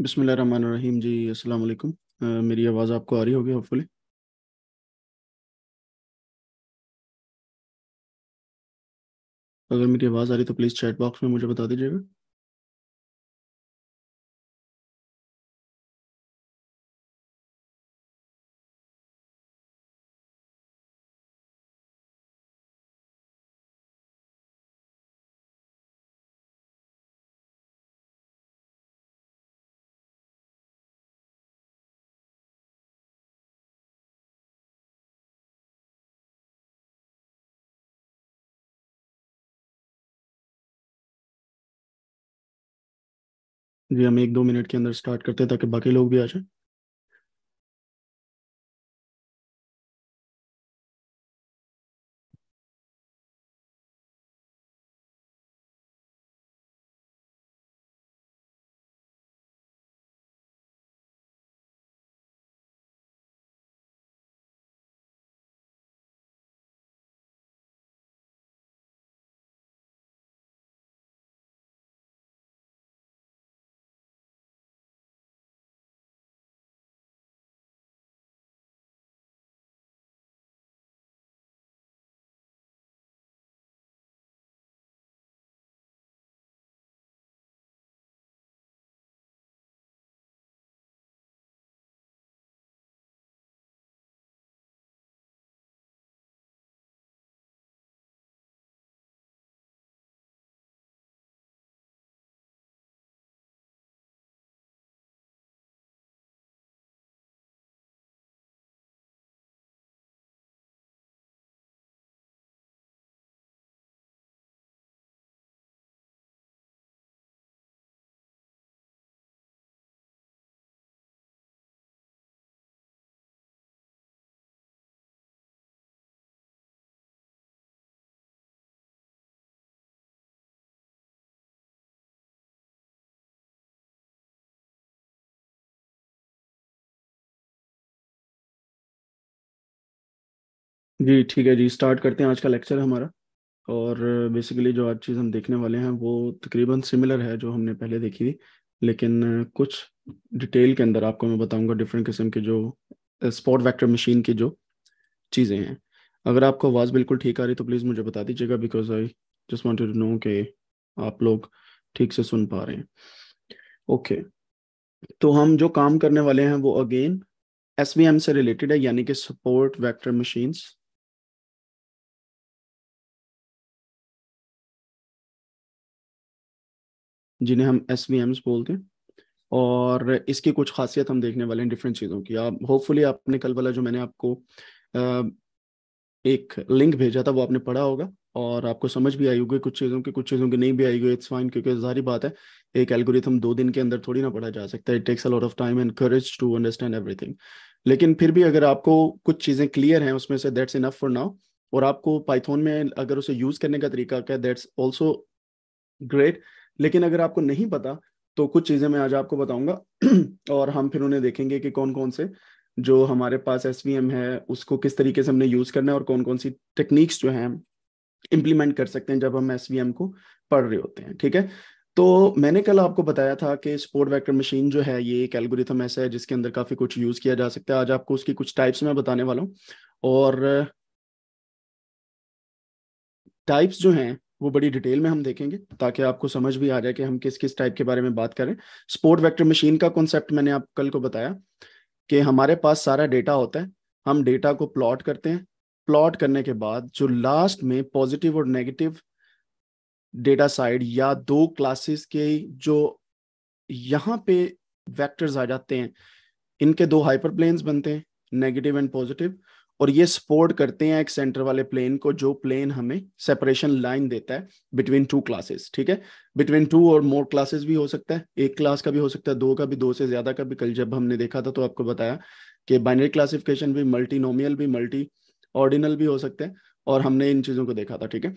रहीम जी अस्सलाम वालेकुम मेरी आवाज़ आपको आ रही होगी होपफुली अगर मेरी आवाज़ आ रही तो प्लीज़ चैट बॉक्स में मुझे बता दीजिएगा जी हम एक दो मिनट के अंदर स्टार्ट करते हैं ताकि बाकी लोग भी आ जाएं जी ठीक है जी स्टार्ट करते हैं आज का लेक्चर हमारा और बेसिकली जो आज चीज़ हम देखने वाले हैं वो तकरीबन सिमिलर है जो हमने पहले देखी थी लेकिन कुछ डिटेल के अंदर आपको मैं बताऊंगा डिफरेंट किस्म के जो स्पॉट वेक्टर मशीन की जो चीज़ें हैं अगर आपको आवाज़ बिल्कुल ठीक आ रही तो प्लीज़ मुझे बता दीजिएगा because I just want to know के आप लोग ठीक से सुन पा रहे हैं ओके okay. तो हम जो काम करने वाले हैं वो अगेन एस से रिलेटेड है यानी कि सपोर्ट वैक्टर मशीन्स जिन्हें हम एस वी एम्स बोलते हैं और इसकी कुछ खासियत हम देखने वाले हैं डिफरेंट चीज़ों की आप होपफुली आपने कल वाला जो मैंने आपको एक लिंक भेजा था वो आपने पढ़ा होगा और आपको समझ भी आई होगी कुछ चीज़ों की कुछ चीज़ों की नहीं भी आई हुई इट्स फाइन क्योंकि जारी बात है एक एल्गोरिथम दो दिन के अंदर थोड़ी ना पढ़ा जा सकता है it takes a lot of time and courage to understand everything लेकिन फिर भी अगर आपको कुछ चीज़ें क्लियर हैं उसमें से दैट्स इनफ फॉर नाउ और आपको पाइथोन में अगर उसे यूज़ करने का तरीका क्या दैट्स ऑल्सो ग्रेट लेकिन अगर आपको नहीं पता तो कुछ चीज़ें मैं आज आपको बताऊंगा और हम फिर उन्हें देखेंगे कि कौन कौन से जो हमारे पास एस है उसको किस तरीके से हमने यूज़ करना है और कौन कौन सी टेक्निक्स जो है इम्प्लीमेंट कर सकते हैं जब हम एस को पढ़ रहे होते हैं ठीक है तो मैंने कल आपको बताया था कि स्पोर्ट वेक्टर मशीन जो है ये एक एल्गोरिथम ऐसा है जिसके अंदर काफ़ी कुछ यूज़ किया जा सकता है आज आपको उसकी कुछ टाइप्स मैं बताने वाला हूँ और टाइप्स जो हैं वो बड़ी डिटेल में हम देखेंगे ताकि आपको समझ भी आ जाए कि हम किस किस टाइप के बारे में बात करें स्पोर्ट वेक्टर मशीन का कॉन्सेप्ट मैंने आप कल को बताया कि हमारे पास सारा डेटा होता है हम डेटा को प्लॉट करते हैं प्लॉट करने के बाद जो लास्ट में पॉजिटिव और नेगेटिव डेटा साइड या दो क्लासेस के जो यहाँ पे वेक्टर्स आ जाते हैं इनके दो हाइपरप्लेन्स बनते हैं नेगेटिव एंड पॉजिटिव और ये सपोर्ट करते हैं एक सेंटर वाले प्लेन को जो प्लेन हमें सेपरेशन लाइन देता है बिटवीन टू क्लासेस ठीक है बिटवीन टू और मोर क्लासेस भी हो सकता है एक क्लास का भी हो सकता है दो का भी दो से ज्यादा का भी कल जब हमने देखा था तो आपको बताया कि बाइनरी क्लासिफिकेशन भी मल्टीनोमियल भी मल्टी ऑर्डिनल भी हो सकते हैं और हमने इन चीजों को देखा था ठीक है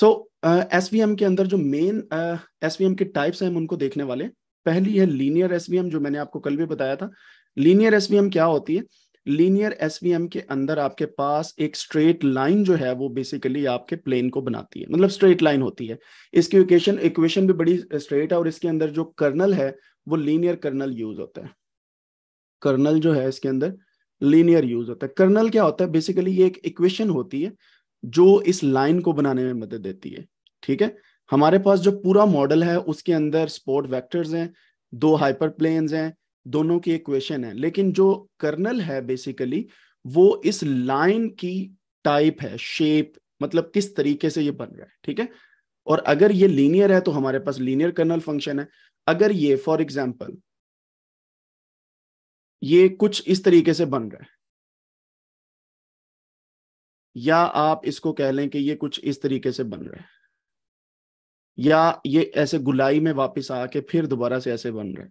सो एस के अंदर जो मेन एस uh, के टाइप्स हैं हम उनको देखने वाले पहली है लीनियर एस जो मैंने आपको कल भी बताया था लीनियर एस क्या होती है लीनियर एसवीएम के अंदर आपके पास एक स्ट्रेट लाइन जो है वो बेसिकली आपके प्लेन को बनाती है मतलब स्ट्रेट लाइन होती है इसकी इक्वेशन इक्वेशन भी बड़ी स्ट्रेट है और इसके अंदर जो कर्नल है वो लीनियर कर्नल यूज होता है कर्नल जो है इसके अंदर लीनियर यूज होता है कर्नल क्या होता है बेसिकली ये एक इक्वेशन होती है जो इस लाइन को बनाने में मदद देती है ठीक है हमारे पास जो पूरा मॉडल है उसके अंदर स्पोर्ट वैक्टर्स हैं दो हाइपर प्लेन्स हैं दोनों की इक्वेशन है लेकिन जो कर्नल है बेसिकली वो इस लाइन की टाइप है शेप मतलब किस तरीके से ये बन रहा है ठीक है और अगर ये लीनियर है तो हमारे पास लीनियर कर्नल फंक्शन है अगर ये फॉर एग्जाम्पल ये कुछ इस तरीके से बन रहा है या आप इसको कह लें कि ये कुछ इस तरीके से बन रहा है या ये ऐसे गुलाई में वापस आके फिर दोबारा से ऐसे बन रहा है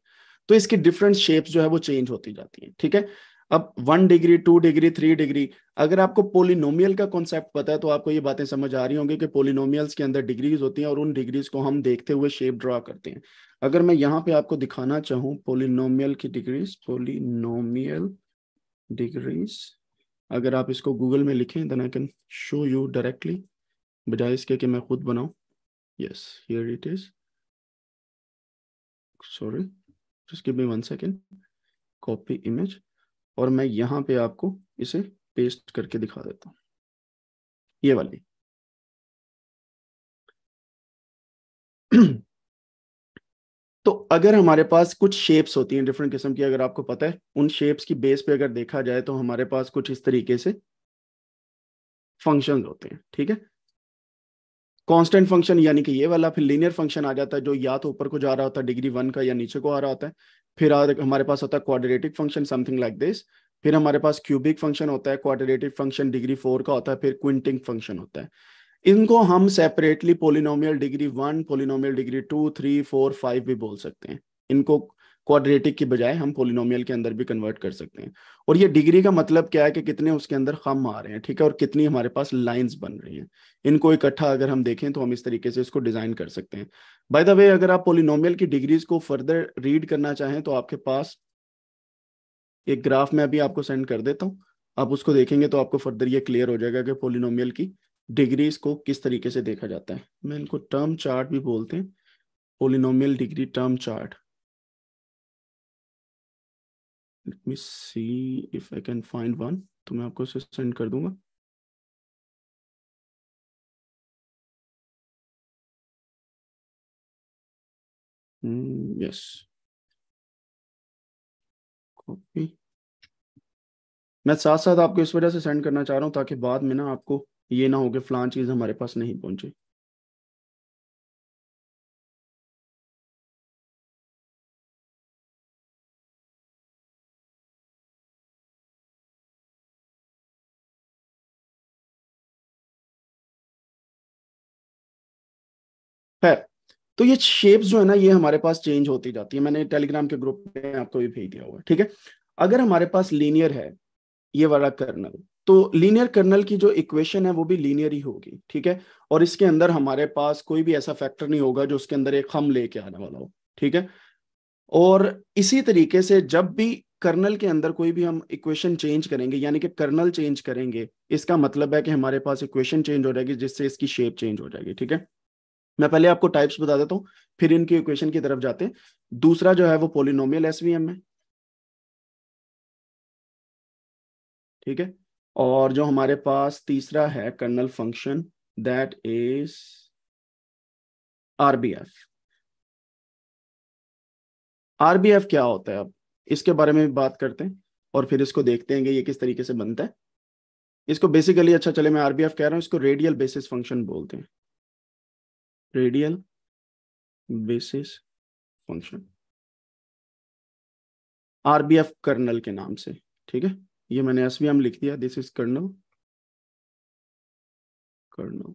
तो इसकी डिफरेंट शेप्स जो है वो चेंज होती जाती है ठीक है अब one degree two degree three degree अगर आपको पोलिनोमियल का कॉन्सेप्ट पता है तो आपको ये बातें समझ आ रही होंगी कि पोलिनोमियल्स के अंदर डिग्रीज होती हैं और उन डिग्रीज को हम देखते हुए शेप ड्रा करते हैं अगर मैं यहाँ पे आपको दिखाना चाहूँ पोलिनोमियल की डिग्रीज पोलिनोमियल डिग्रीज अगर आप इसको गूगल में लिखें then I can show you directly बजाय इसके कि मैं खुद बनाऊँ yes here it is sorry just give me one second copy image और मैं यहाँ पे आपको इसे पेस्ट करके दिखा देता हूँ ये वाली तो अगर हमारे पास कुछ शेप्स होती हैं डिफरेंट किस्म की अगर आपको पता है उन शेप्स की बेस पे अगर देखा जाए तो हमारे पास कुछ इस तरीके से फंक्शंस होते हैं ठीक है कांस्टेंट फंक्शन यानी कि ये वाला फिर लीनियर फंक्शन आ जाता है जो या तो ऊपर को जा रहा होता है डिग्री वन का या नीचे को आ रहा होता है फिर हमारे पास होता है quadratic function something like this फिर हमारे पास क्यूबिक फंक्शन होता है क्वाड्रेटिक फंक्शन डिग्री फोर का होता है फिर क्विंटिंग फंक्शन होता है इनको हम separately polynomial degree one polynomial degree two three four five भी बोल सकते हैं इनको क्वाड्रेटिक की बजाय हम पोलिनोमियल के अंदर भी कन्वर्ट कर सकते हैं और ये डिग्री का मतलब क्या है कि कितने उसके अंदर खम आ रहे हैं ठीक है और कितनी हमारे पास लाइंस बन रही हैं इनको इकट्ठा अगर हम देखें तो हम इस तरीके से इसको डिजाइन कर सकते हैं बाय द वे अगर आप पोलिनोमियल की डिग्रीज को फर्दर रीड करना चाहें तो आपके पास एक ग्राफ में अभी आपको सेंड कर देता हूँ आप उसको देखेंगे तो आपको फर्दर ये क्लियर हो जाएगा कि पोलिनोमियल की डिग्रीज को किस तरीके से देखा जाता है मैं इनको टर्म चार्ट भी बोलते हैं polynomial degree term chart let me see if I can find one तो मैं आपको सेंड कर दूंगा यस hmm, कॉपी मैं साथ साथ आपको इस वजह से सेंड करना चाह रहा हूं ताकि बाद में ना आपको ये ना हो कि फलान चीज़ हमारे पास नहीं पहुंचे तो ये शेप्स जो है ना ये हमारे पास चेंज होती जाती है मैंने टेलीग्राम के ग्रुप में आपको भी भेज दिया हुआ ठीक है अगर हमारे पास लीनियर है ये वाला कर्नल तो लीनियर कर्नल की जो इक्वेशन है वो भी लीनियर ही होगी ठीक है और इसके अंदर हमारे पास कोई भी ऐसा फैक्टर नहीं होगा जो उसके अंदर एक हम लेके आने वाला हो ठीक है और इसी तरीके से जब भी कर्नल के अंदर कोई भी हम इक्वेशन चेंज करेंगे यानी कि कर्नल चेंज करेंगे इसका मतलब है कि हमारे पास इक्वेशन चेंज हो जाएगी जिससे इसकी शेप चेंज हो जाएगी ठीक है मैं पहले आपको टाइप्स बता देता हूँ फिर इनकी इक्वेशन की तरफ जाते हैं दूसरा जो है वो पोलिनोमियल एसवीएम है ठीक है और जो हमारे पास तीसरा है kernel function that is RBF RBF क्या होता है अब इसके बारे में भी बात करते हैं और फिर इसको देखते हैं कि ये किस तरीके से बनता है इसको बेसिकली अच्छा चले मैं आरबीएफ कह रहा हूँ इसको रेडियल बेसिस फंक्शन बोलते हैं radial basis function RBF kernel के नाम से ठीक है ये मैंने एस वी एम लिख दिया दिस इज कर्नल कर्नल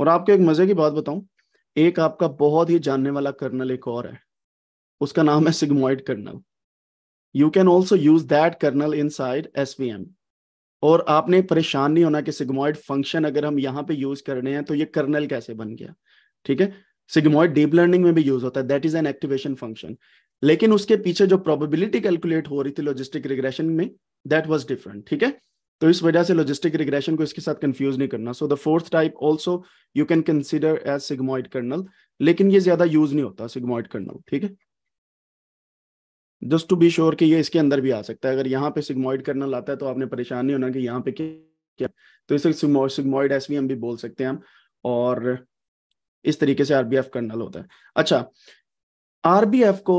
और आपको एक मजे की बात बताऊं एक आपका बहुत ही जानने वाला कर्नल एक और है उसका नाम है sigmoid kernel you can also use that kernel inside S V M और आपने परेशान नहीं होना कि सिग्मोइड फंक्शन अगर हम यहाँ पे यूज कर रहे हैं तो ये कर्नल कैसे बन गया ठीक है सिग्मोइड डीप लर्निंग में भी यूज होता है that is an activation function लेकिन उसके पीछे जो प्रोबेबिलिटी कैलकुलेट हो रही थी लॉजिस्टिक रिग्रेशन में दैट वॉज डिफरेंट ठीक है तो इस वजह से लॉजिस्टिक रिग्रेशन को इसके साथ कंफ्यूज नहीं करना so the fourth type also you can consider as sigmoid kernel लेकिन ये ज्यादा यूज नहीं होता सिग्मोइड कर्नल ठीक है जस्ट टू बी श्योर कि ये इसके अंदर भी आ सकता है अगर यहाँ पे सिग्मोइड करना लाता है तो आपने परेशान नहीं होना कि यहाँ पे क्या तो इसे सिग्मोइड एस भी बोल सकते हैं हम और इस तरीके से आरबीएफ कर्नल होता है अच्छा आरबीएफ को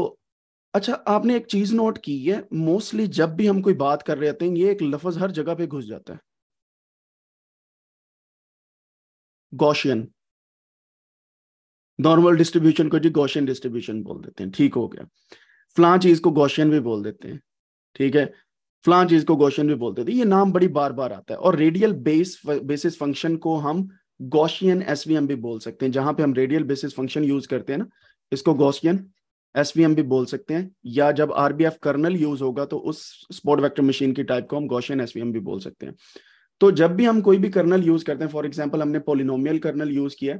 अच्छा आपने एक चीज नोट की है मोस्टली जब भी हम कोई बात कर रहे होते हैं ये एक लफज हर जगह पे घुस जाता है गौशियन नॉर्मल डिस्ट्रीब्यूशन को जी गौशियन डिस्ट्रीब्यूशन बोल देते हैं ठीक हो गया फलां चीज को गोशियन भी बोल देते हैं ठीक है फलां चीज को गोशियन भी बोल देते हैं ये नाम बड़ी बार बार आता है और रेडियल बेस बेसिस फंक्शन को हम गौशियन एस भी बोल सकते हैं जहां पे हम रेडियल बेसिस फंक्शन यूज करते हैं ना इसको गौशियन एस भी बोल सकते हैं या जब आरबीएफ कर्नल यूज होगा तो उस स्पोर्ट वेक्टर मशीन की टाइप को हम गौशियन एस भी बोल सकते हैं तो जब भी हम कोई भी कर्नल यूज करते हैं फॉर एग्जाम्पल हमने पोलिनोमियल कर्नल यूज किया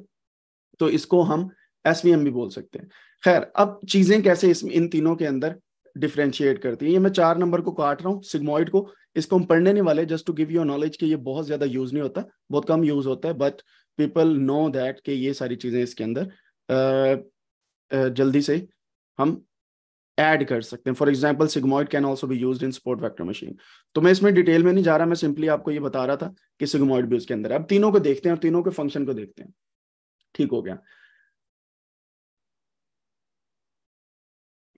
तो इसको हम एस भी बोल सकते हैं खैर अब चीजें कैसे इस इन तीनों के अंदर डिफ्रेंशिएट करती है ये मैं चार नंबर को काट रहा हूँ सिग्मोइड को इसको हम पढ़ने नहीं वाले just to give you knowledge कि ये बहुत ज्यादा यूज नहीं होता बहुत कम यूज होता है बट पीपल नो दैट कि ये सारी चीजें इसके अंदर जल्दी से हम ऐड कर सकते हैं for example sigmoid can also भी use in support vector machine तो मैं इसमें डिटेल में नहीं जा रहा मैं सिंपली आपको ये बता रहा था कि सिग्मोइड भी उसके अंदर अब तीनों को देखते हैं और तीनों के फंक्शन को देखते हैं ठीक हो गया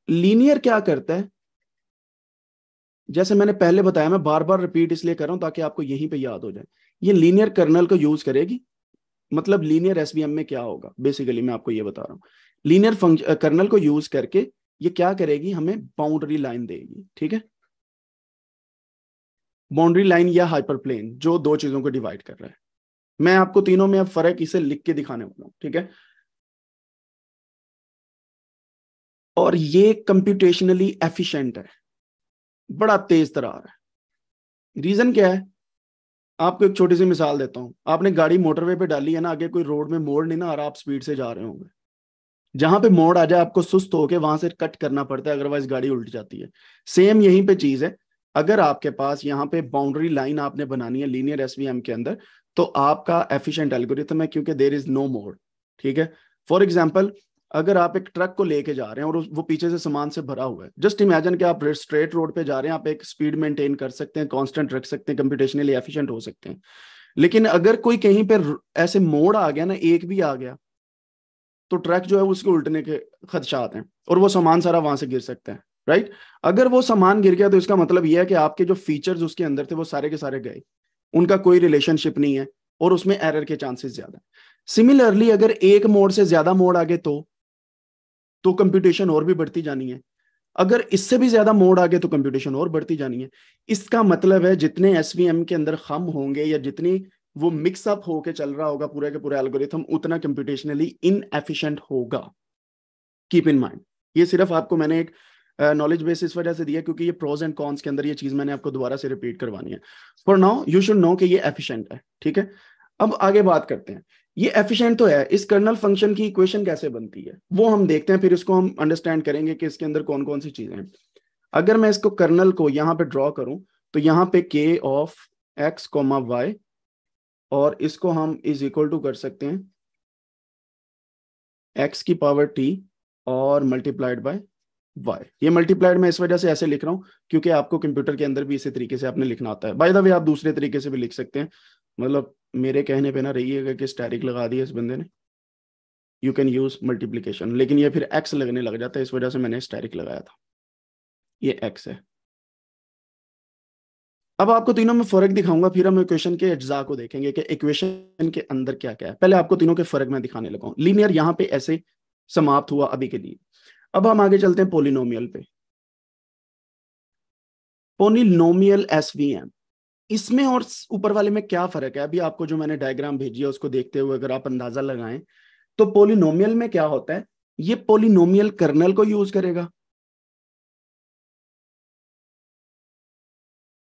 लीनियर क्या करता है जैसे मैंने पहले बताया मैं बार बार रिपीट इसलिए कर रहा हूं ताकि आपको यहीं पे याद हो जाए ये लीनियर कर्नल को यूज करेगी मतलब लीनियर एस में क्या होगा बेसिकली मैं आपको ये बता रहा हूँ लीनियर कर्नल को यूज करके ये क्या करेगी हमें बाउंड्री लाइन देगी ठीक है बाउंड्री लाइन या हाइपर प्लेन जो दो चीजों को डिवाइड कर रहा है मैं आपको तीनों में अब फर्क इसे लिख के दिखाने वाला हूँ ठीक है और ये कंप्यूटेशनली एफिशिएंट है बड़ा तेज तरार है रीजन क्या है आपको एक छोटी सी मिसाल देता हूं आपने गाड़ी मोटरवे पे डाली है ना आगे कोई रोड में मोड़ नहीं ना और आप स्पीड से जा रहे होंगे जहां पे मोड़ आ जाए आपको सुस्त होके वहां से कट करना पड़ता है अदरवाइज गाड़ी उल्ट जाती है सेम यहीं पे चीज है अगर आपके पास यहाँ पे बाउंड्री लाइन आपने बनानी है लीनियर एस के अंदर तो आपका एफिशिएंट एल्गोरिथम है क्योंकि देर इज नो मोड ठीक है फॉर एग्जाम्पल अगर आप एक ट्रक को लेके जा रहे हैं और वो पीछे से सामान से भरा हुआ है जस्ट इमेजिन कि आप स्ट्रेट रोड पे जा रहे हैं आप एक स्पीड मेंटेन कर सकते हैं कांस्टेंट रख सकते हैं कंप्यूटेशनली एफिशिएंट हो सकते हैं लेकिन अगर कोई कहीं पर ऐसे मोड़ आ गया ना एक भी आ गया तो ट्रक जो है उसके उल्टने के खदशात हैं और वो सामान सारा वहां से गिर सकता है राइट अगर वो सामान गिर गया तो इसका मतलब यह है कि आपके जो फीचर्स उसके अंदर थे वो सारे के सारे गए उनका कोई रिलेशनशिप नहीं है और उसमें एरर के चांसेस ज्यादा सिमिलरली अगर एक मोड़ से ज्यादा मोड़ आ गए तो तो कंप्यूटेशन और भी बढ़ती जानी है अगर इससे भी ज्यादा मोड आ गया तो कंप्यूटेशन और बढ़ती जानी है इसका मतलब है जितने एस के अंदर खम होंगे या जितनी वो मिक्सअप होके चल रहा होगा पूरे के पूरे एल्गोरिथम उतना कंप्यूटेशनली एफिशियंट होगा कीप इन माइंड ये सिर्फ आपको मैंने एक नॉलेज बेस इस वजह से दिया क्योंकि ये प्रोज एंड कॉन्स के अंदर ये चीज मैंने आपको दोबारा से रिपीट करवानी है for now you should know कि ये एफिशिएंट है ठीक है अब आगे बात करते हैं ये एफिशिएंट तो है इस कर्नल फंक्शन की इक्वेशन कैसे बनती है वो हम देखते हैं फिर इसको हम अंडरस्टैंड करेंगे कि इसके अंदर कौन कौन सी चीजें हैं अगर मैं इसको कर्नल को यहाँ पे ड्रॉ करूं तो यहाँ पे के ऑफ एक्स कोमा वाई और इसको हम इज इक्वल टू कर सकते हैं एक्स की पावर टी और मल्टीप्लाइड बाय वाई ये मल्टीप्लाइड मैं इस वजह से ऐसे लिख रहा हूँ क्योंकि आपको कंप्यूटर के अंदर भी इसी तरीके से आपने लिखना आता है बाय द वे आप दूसरे तरीके से भी लिख सकते हैं मतलब मेरे कहने पे ना रहिएगा कि स्टैरिक लगा दिया इस बंदे ने यू कैन यूज मल्टीप्लीकेशन लेकिन ये फिर एक्स लगने लग जाता है इस वजह से मैंने स्टैरिक लगाया था ये एक्स है अब आपको तीनों में फर्क दिखाऊंगा फिर हम इक्वेशन के अज्जा को देखेंगे कि इक्वेशन के अंदर क्या क्या है पहले आपको तीनों के फर्क में दिखाने लगा लीनियर यहां पे ऐसे समाप्त हुआ अभी के लिए अब हम आगे चलते हैं पोलिनोमियल पे पोलिनोमियल एस वी एम इसमें और ऊपर वाले में क्या फर्क है अभी आपको जो मैंने डायग्राम भेजी है उसको देखते हुए अगर आप अंदाजा लगाएं तो पोलिनोमियल में क्या होता है ये पोलिनोमियल कर्नल को यूज करेगा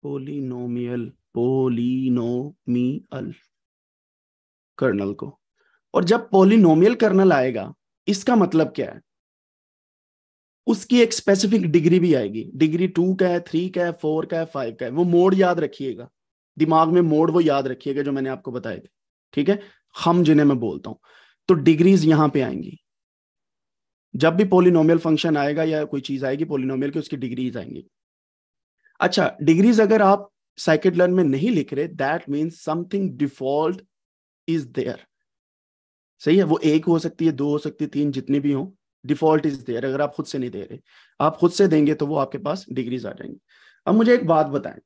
पोलिनोमियल पोलिनोमियल कर्नल को और जब पोलिनोमियल कर्नल आएगा इसका मतलब क्या है उसकी एक स्पेसिफिक डिग्री भी आएगी डिग्री टू का है थ्री का है फोर का है फाइव का है वो मोड याद रखिएगा दिमाग में मोड वो याद रखिएगा जो मैंने आपको बताए थे ठीक है हम जिन्हें मैं बोलता हूं तो डिग्रीज यहां पे आएंगी जब भी पोलिनोमियल फंक्शन आएगा या कोई चीज आएगी पोलिनोमियल की उसकी डिग्रीज आएंगी अच्छा डिग्रीज अगर आप साइकिट लर्न में नहीं लिख रहे that mean something default is there सही है वो एक हो सकती है दो हो सकती है तीन जितनी भी हो डिफॉल्ट इज देयर अगर आप खुद से नहीं दे रहे आप खुद से देंगे तो वो आपके पास डिग्रीज आ जाएंगे अब मुझे एक बात बताएं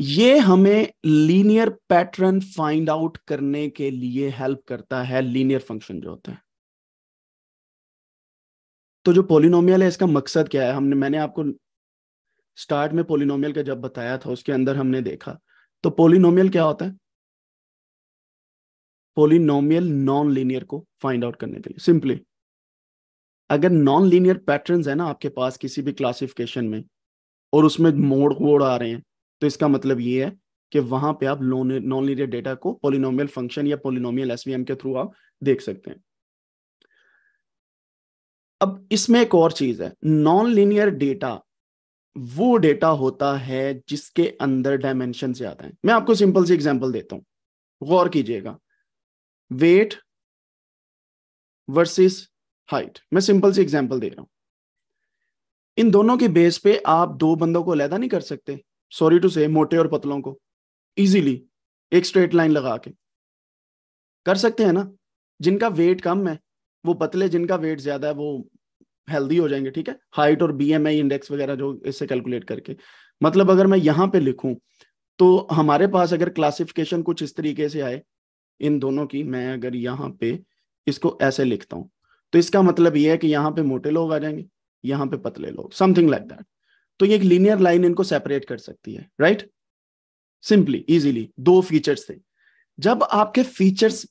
ये हमें लीनियर पैटर्न फाइंड आउट करने के लिए हेल्प करता है लीनियर फंक्शन जो होता है तो जो पोलिनोमियल है इसका मकसद क्या है हमने मैंने आपको स्टार्ट में पोलिनोमियल का जब बताया था उसके अंदर हमने देखा तो पोलिनोमियल क्या होता है पोलिनोमियल नॉन लीनियर को फाइंड आउट करने के लिए सिंपली अगर नॉन लीनियर पैटर्न है ना आपके पास किसी भी क्लासिफिकेशन में और उसमें मोड़ वोड़ आ रहे हैं तो इसका मतलब ये है कि वहां पे आप नॉन लीनियर डेटा को पोलिनोमियल फंक्शन या पोलिनोमियल एसवीएम के थ्रू आप देख सकते हैं अब इसमें एक और चीज है नॉन लीनियर डेटा वो डेटा होता है जिसके अंदर डायमेंशन ज्यादा है मैं आपको सिंपल सी एग्जाम्पल देता हूँ गौर कीजिएगा वेट वर्सेस हाइट मैं सिंपल सी एग्जांपल दे रहा हूं इन दोनों के बेस पे आप दो बंदों को अलहदा नहीं कर सकते सॉरी टू से मोटे और पतलों को इजीली एक स्ट्रेट लाइन लगा के कर सकते हैं ना जिनका वेट कम है वो पतले जिनका वेट ज्यादा है वो हेल्दी हो जाएंगे ठीक है हाइट और बीएमआई इंडेक्स वगैरह जो इससे कैलकुलेट करके मतलब अगर मैं यहां पे लिखूं तो हमारे पास अगर क्लासिफिकेशन कुछ इस तरीके से आए इन दोनों की मैं अगर यहाँ पे इसको ऐसे लिखता हूं तो इसका मतलब ये है कि यहाँ पे मोटे लोग आ जाएंगे यहाँ पे पतले लोग समथिंग लाइक दैट तो ये एक लीनियर लाइन इनको सेपरेट कर सकती है राइट सिंपली इजीली दो फीचर्स से जब आपके फीचर्स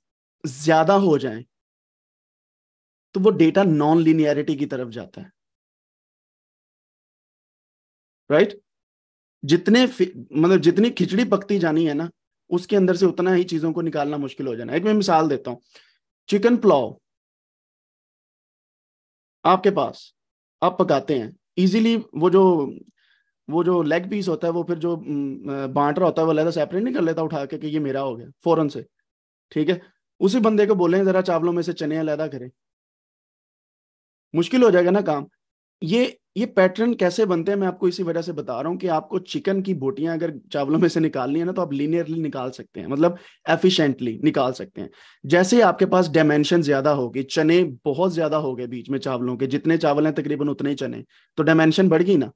ज्यादा हो जाएं तो वो डेटा नॉन लिनियरिटी की तरफ जाता है राइट right? जितने मतलब जितनी खिचड़ी पकती जानी है ना उसके अंदर से उतना ही चीजों को निकालना मुश्किल हो जाना एक मैं मिसाल देता हूं चिकन पुलाव आपके पास आप पकाते हैं इजीली वो जो वो जो लेग पीस होता है वो फिर जो बांट रहा होता है वो लहदा सेपरेट नहीं कर लेता उठा के कि ये मेरा हो गया फौरन से ठीक है उसी बंदे को बोले जरा चावलों में से चने अलहदा करें मुश्किल हो जाएगा ना काम ये ये पैटर्न कैसे बनते हैं मैं आपको इसी वजह से बता रहा हूँ कि आपको चिकन की बोटियां अगर चावलों में से निकालनी है ना तो आप लीनियरली निकाल सकते हैं मतलब एफिशिएंटली निकाल सकते हैं जैसे आपके पास डायमेंशन ज्यादा होगी चने बहुत ज्यादा हो गए बीच में चावलों के जितने चावल हैं तकरीबन उतने ही चने तो डायमेंशन बढ़ गई ना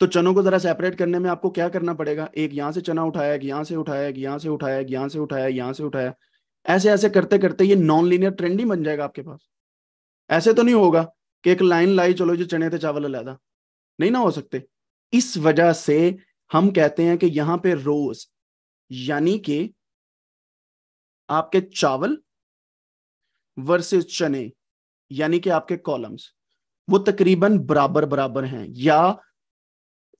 तो चनों को जरा सेपरेट करने में आपको क्या करना पड़ेगा एक यहाँ से चना उठाया एक यहाँ से उठाया एक यहाँ से उठाया एक यहाँ से उठाया यहाँ से उठाया ऐसे ऐसे करते करते ये नॉन लीनियर ट्रेंड ही बन जाएगा आपके पास ऐसे तो नहीं होगा कि एक लाइन लाई चलो जो चने थे चावल अलहदा नहीं ना हो सकते इस वजह से हम कहते हैं कि यहां पे रोज यानी कि आपके चावल वर्सेस चने यानी कि आपके कॉलम्स वो तकरीबन बराबर बराबर हैं या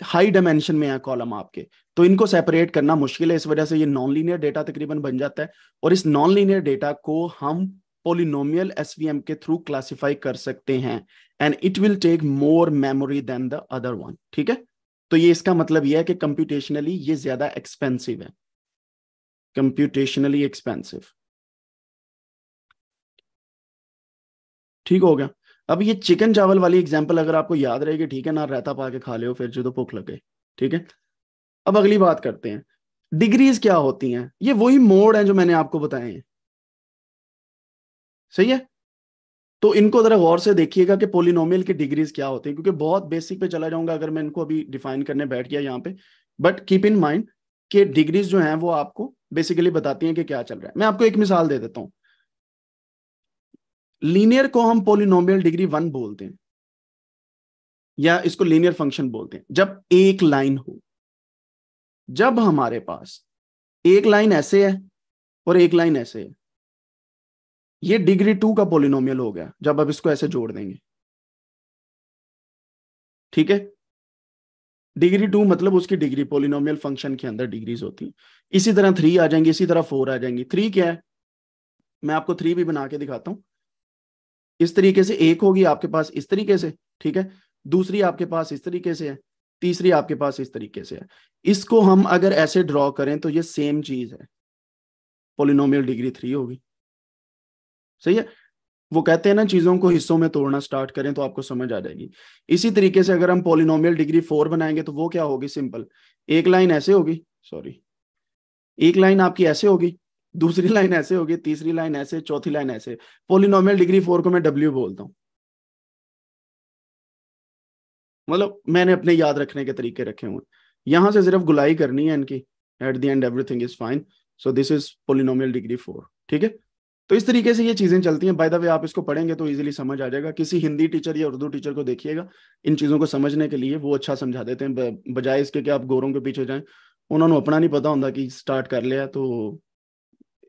हाई डायमेंशन में है कॉलम आपके तो इनको सेपरेट करना मुश्किल है इस वजह से ये नॉन लीनियर डेटा तकरीबन बन जाता है और इस नॉन लीनियर डेटा को हम polynomial SVM के थ्रू क्लासिफाई कर सकते हैं and it will take more memory than the other one ठीक है तो ये इसका मतलब यह है कि कंप्यूटेशनली ये ज्यादा एक्सपेंसिव है कंप्यूटेशनली एक्सपेंसिव ठीक हो गया अब ये चिकन चावल वाली एग्जाम्पल अगर आपको याद रहेगी ठीक है ना रहता पा के खा लो फिर जो तो भूख लगे ठीक है अब अगली बात करते हैं डिग्रीज क्या होती हैं ये वही मोड है जो मैंने आपको बताए हैं सही है तो इनको जरा गौर से देखिएगा कि पोलिनोमियल की डिग्रीज क्या होती है क्योंकि बहुत बेसिक पे चला जाऊंगा अगर मैं इनको अभी डिफाइन करने बैठ गया यहाँ पे बट कीप इन माइंड कि डिग्रीज जो हैं वो आपको बेसिकली बताती हैं कि क्या चल रहा है मैं आपको एक मिसाल दे देता हूं लीनियर को हम पोलिनोमियल डिग्री वन बोलते हैं या इसको लीनियर फंक्शन बोलते हैं जब एक लाइन हो जब हमारे पास एक लाइन ऐसे है और एक लाइन ऐसे है ये डिग्री टू का पोलिनोमियल हो गया जब आप इसको ऐसे जोड़ देंगे ठीक है डिग्री टू मतलब उसकी डिग्री पोलिनोमियल फंक्शन के अंदर डिग्रीज होती है इसी तरह थ्री आ जाएंगी इसी तरह फोर आ जाएंगी थ्री क्या है मैं आपको थ्री भी बना के दिखाता हूं इस तरीके से एक होगी आपके पास इस तरीके से ठीक है दूसरी आपके पास इस तरीके से है तीसरी आपके पास इस तरीके से है इसको हम अगर ऐसे ड्रॉ करें तो ये सेम चीज है पोलिनोमियल डिग्री थ्री होगी सही है वो कहते हैं ना चीजों को हिस्सों में तोड़ना स्टार्ट करें तो आपको समझ आ जाएगी इसी तरीके से अगर हम पोलिनोमियल डिग्री फोर बनाएंगे तो वो क्या होगी सिंपल एक लाइन ऐसे होगी सॉरी एक लाइन आपकी ऐसे होगी दूसरी लाइन ऐसे होगी तीसरी लाइन ऐसे चौथी लाइन ऐसे पोलिनोमियल डिग्री फोर को मैं डब्ल्यू बोलता हूँ मतलब मैंने अपने याद रखने के तरीके रखे हुए यहां से सिर्फ गुलाई करनी है इनकी at the end everything is fine so this is polynomial degree four ठीक है तो इस तरीके से ये चीजें चलती हैं बाय द वे आप इसको पढ़ेंगे तो इजीली समझ आ जाएगा किसी हिंदी टीचर या उर्दू टीचर को देखिएगा इन चीजों को समझने के लिए वो अच्छा समझा देते हैं बजाय इसके कि आप गोरों के पीछे जाएं उन्होंने अपना नहीं पता होता कि स्टार्ट कर लिया तो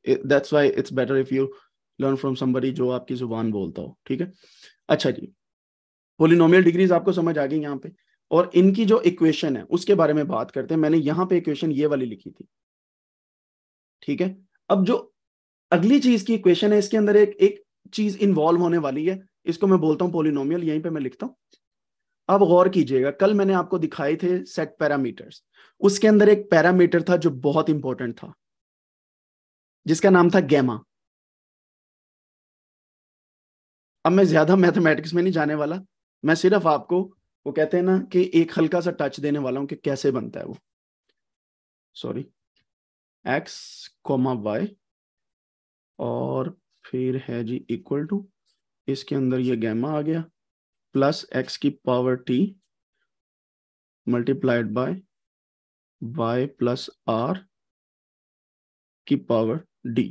that's why it's better if you learn from somebody जो आपकी जुबान बोलता हो ठीक है अच्छा जी पोलिनोमियल डिग्रीज आपको समझ आ गई यहाँ पे और इनकी जो इक्वेशन है उसके बारे में बात करते हैं मैंने यहाँ पे इक्वेशन ये वाली लिखी थी ठीक है अब जो अगली चीज की इक्वेशन है इसके अंदर एक एक चीज इन्वॉल्व होने वाली है इसको मैं बोलता हूँ पोलिनोमियल यहीं पे मैं लिखता हूं अब गौर कीजिएगा कल मैंने आपको दिखाए थे सेट पैरामीटर्स उसके अंदर एक पैरामीटर था जो बहुत इंपॉर्टेंट था जिसका नाम था गैमा अब मैं ज्यादा मैथमेटिक्स में नहीं जाने वाला मैं सिर्फ आपको वो कहते हैं ना कि एक हल्का सा टच देने वाला हूं कि कैसे बनता है वो सॉरी एक्स कोमा वाई और फिर है जी इक्वल टू इसके अंदर ये गैमा आ गया प्लस एक्स की power T multiplied by Y plus R की पावर डी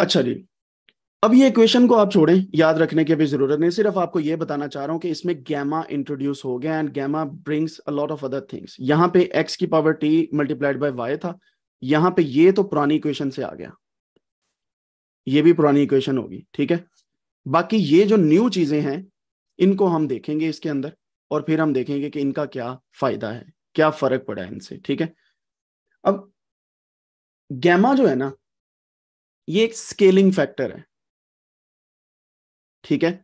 अच्छा जी अब ये इक्वेशन को आप छोड़ें याद रखने की भी जरूरत नहीं सिर्फ आपको ये बताना चाह रहा हूं कि इसमें गैमा इंट्रोड्यूस हो गया and gamma brings a lot of other things यहां पे एक्स की power T multiplied by Y था यहां पे ये तो पुरानी इक्वेशन से आ गया ये भी पुरानी इक्वेशन होगी ठीक है बाकी ये जो न्यू चीजें हैं इनको हम देखेंगे इसके अंदर और फिर हम देखेंगे कि इनका क्या फायदा है क्या फर्क पड़ा है इनसे ठीक है अब गैमा जो है ना ये एक स्केलिंग फैक्टर है ठीक है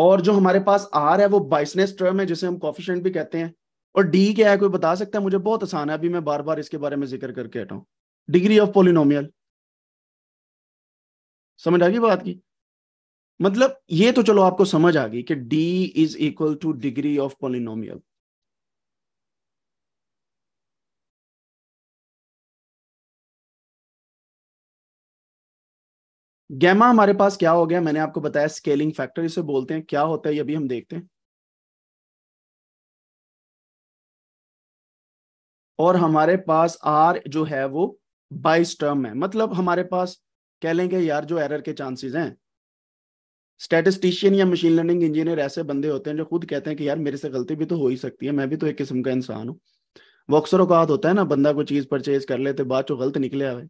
और जो हमारे पास आर है वो बाइसनेस टर्म है जिसे हम कॉफिशेंट भी कहते हैं और डी क्या है कोई बता सकता है मुझे बहुत आसान है अभी मैं बार बार इसके बारे में जिक्र करके हूं डिग्री ऑफ पोलिनोमियल समझ आ गई बात की मतलब ये तो चलो आपको समझ आ गई कि D is equal to degree of polynomial gamma हमारे पास क्या हो गया मैंने आपको बताया स्केलिंग फैक्टर इसे बोलते हैं क्या होता है ये अभी हम देखते हैं और हमारे पास आर जो है वो बाईस टर्म है मतलब हमारे पास कह लेंगे यार जो एरर के चांसेस हैं स्टेटिस्टिशियन या मशीन लर्निंग इंजीनियर ऐसे बंदे होते हैं जो खुद कहते हैं कि यार मेरे से गलती भी तो हो ही सकती है मैं भी तो एक किस्म का इंसान हूँ वो अक्सर अवकात होता है ना बंदा कोई चीज़ परचेज कर लेते तो बाद जो गलत निकले आवे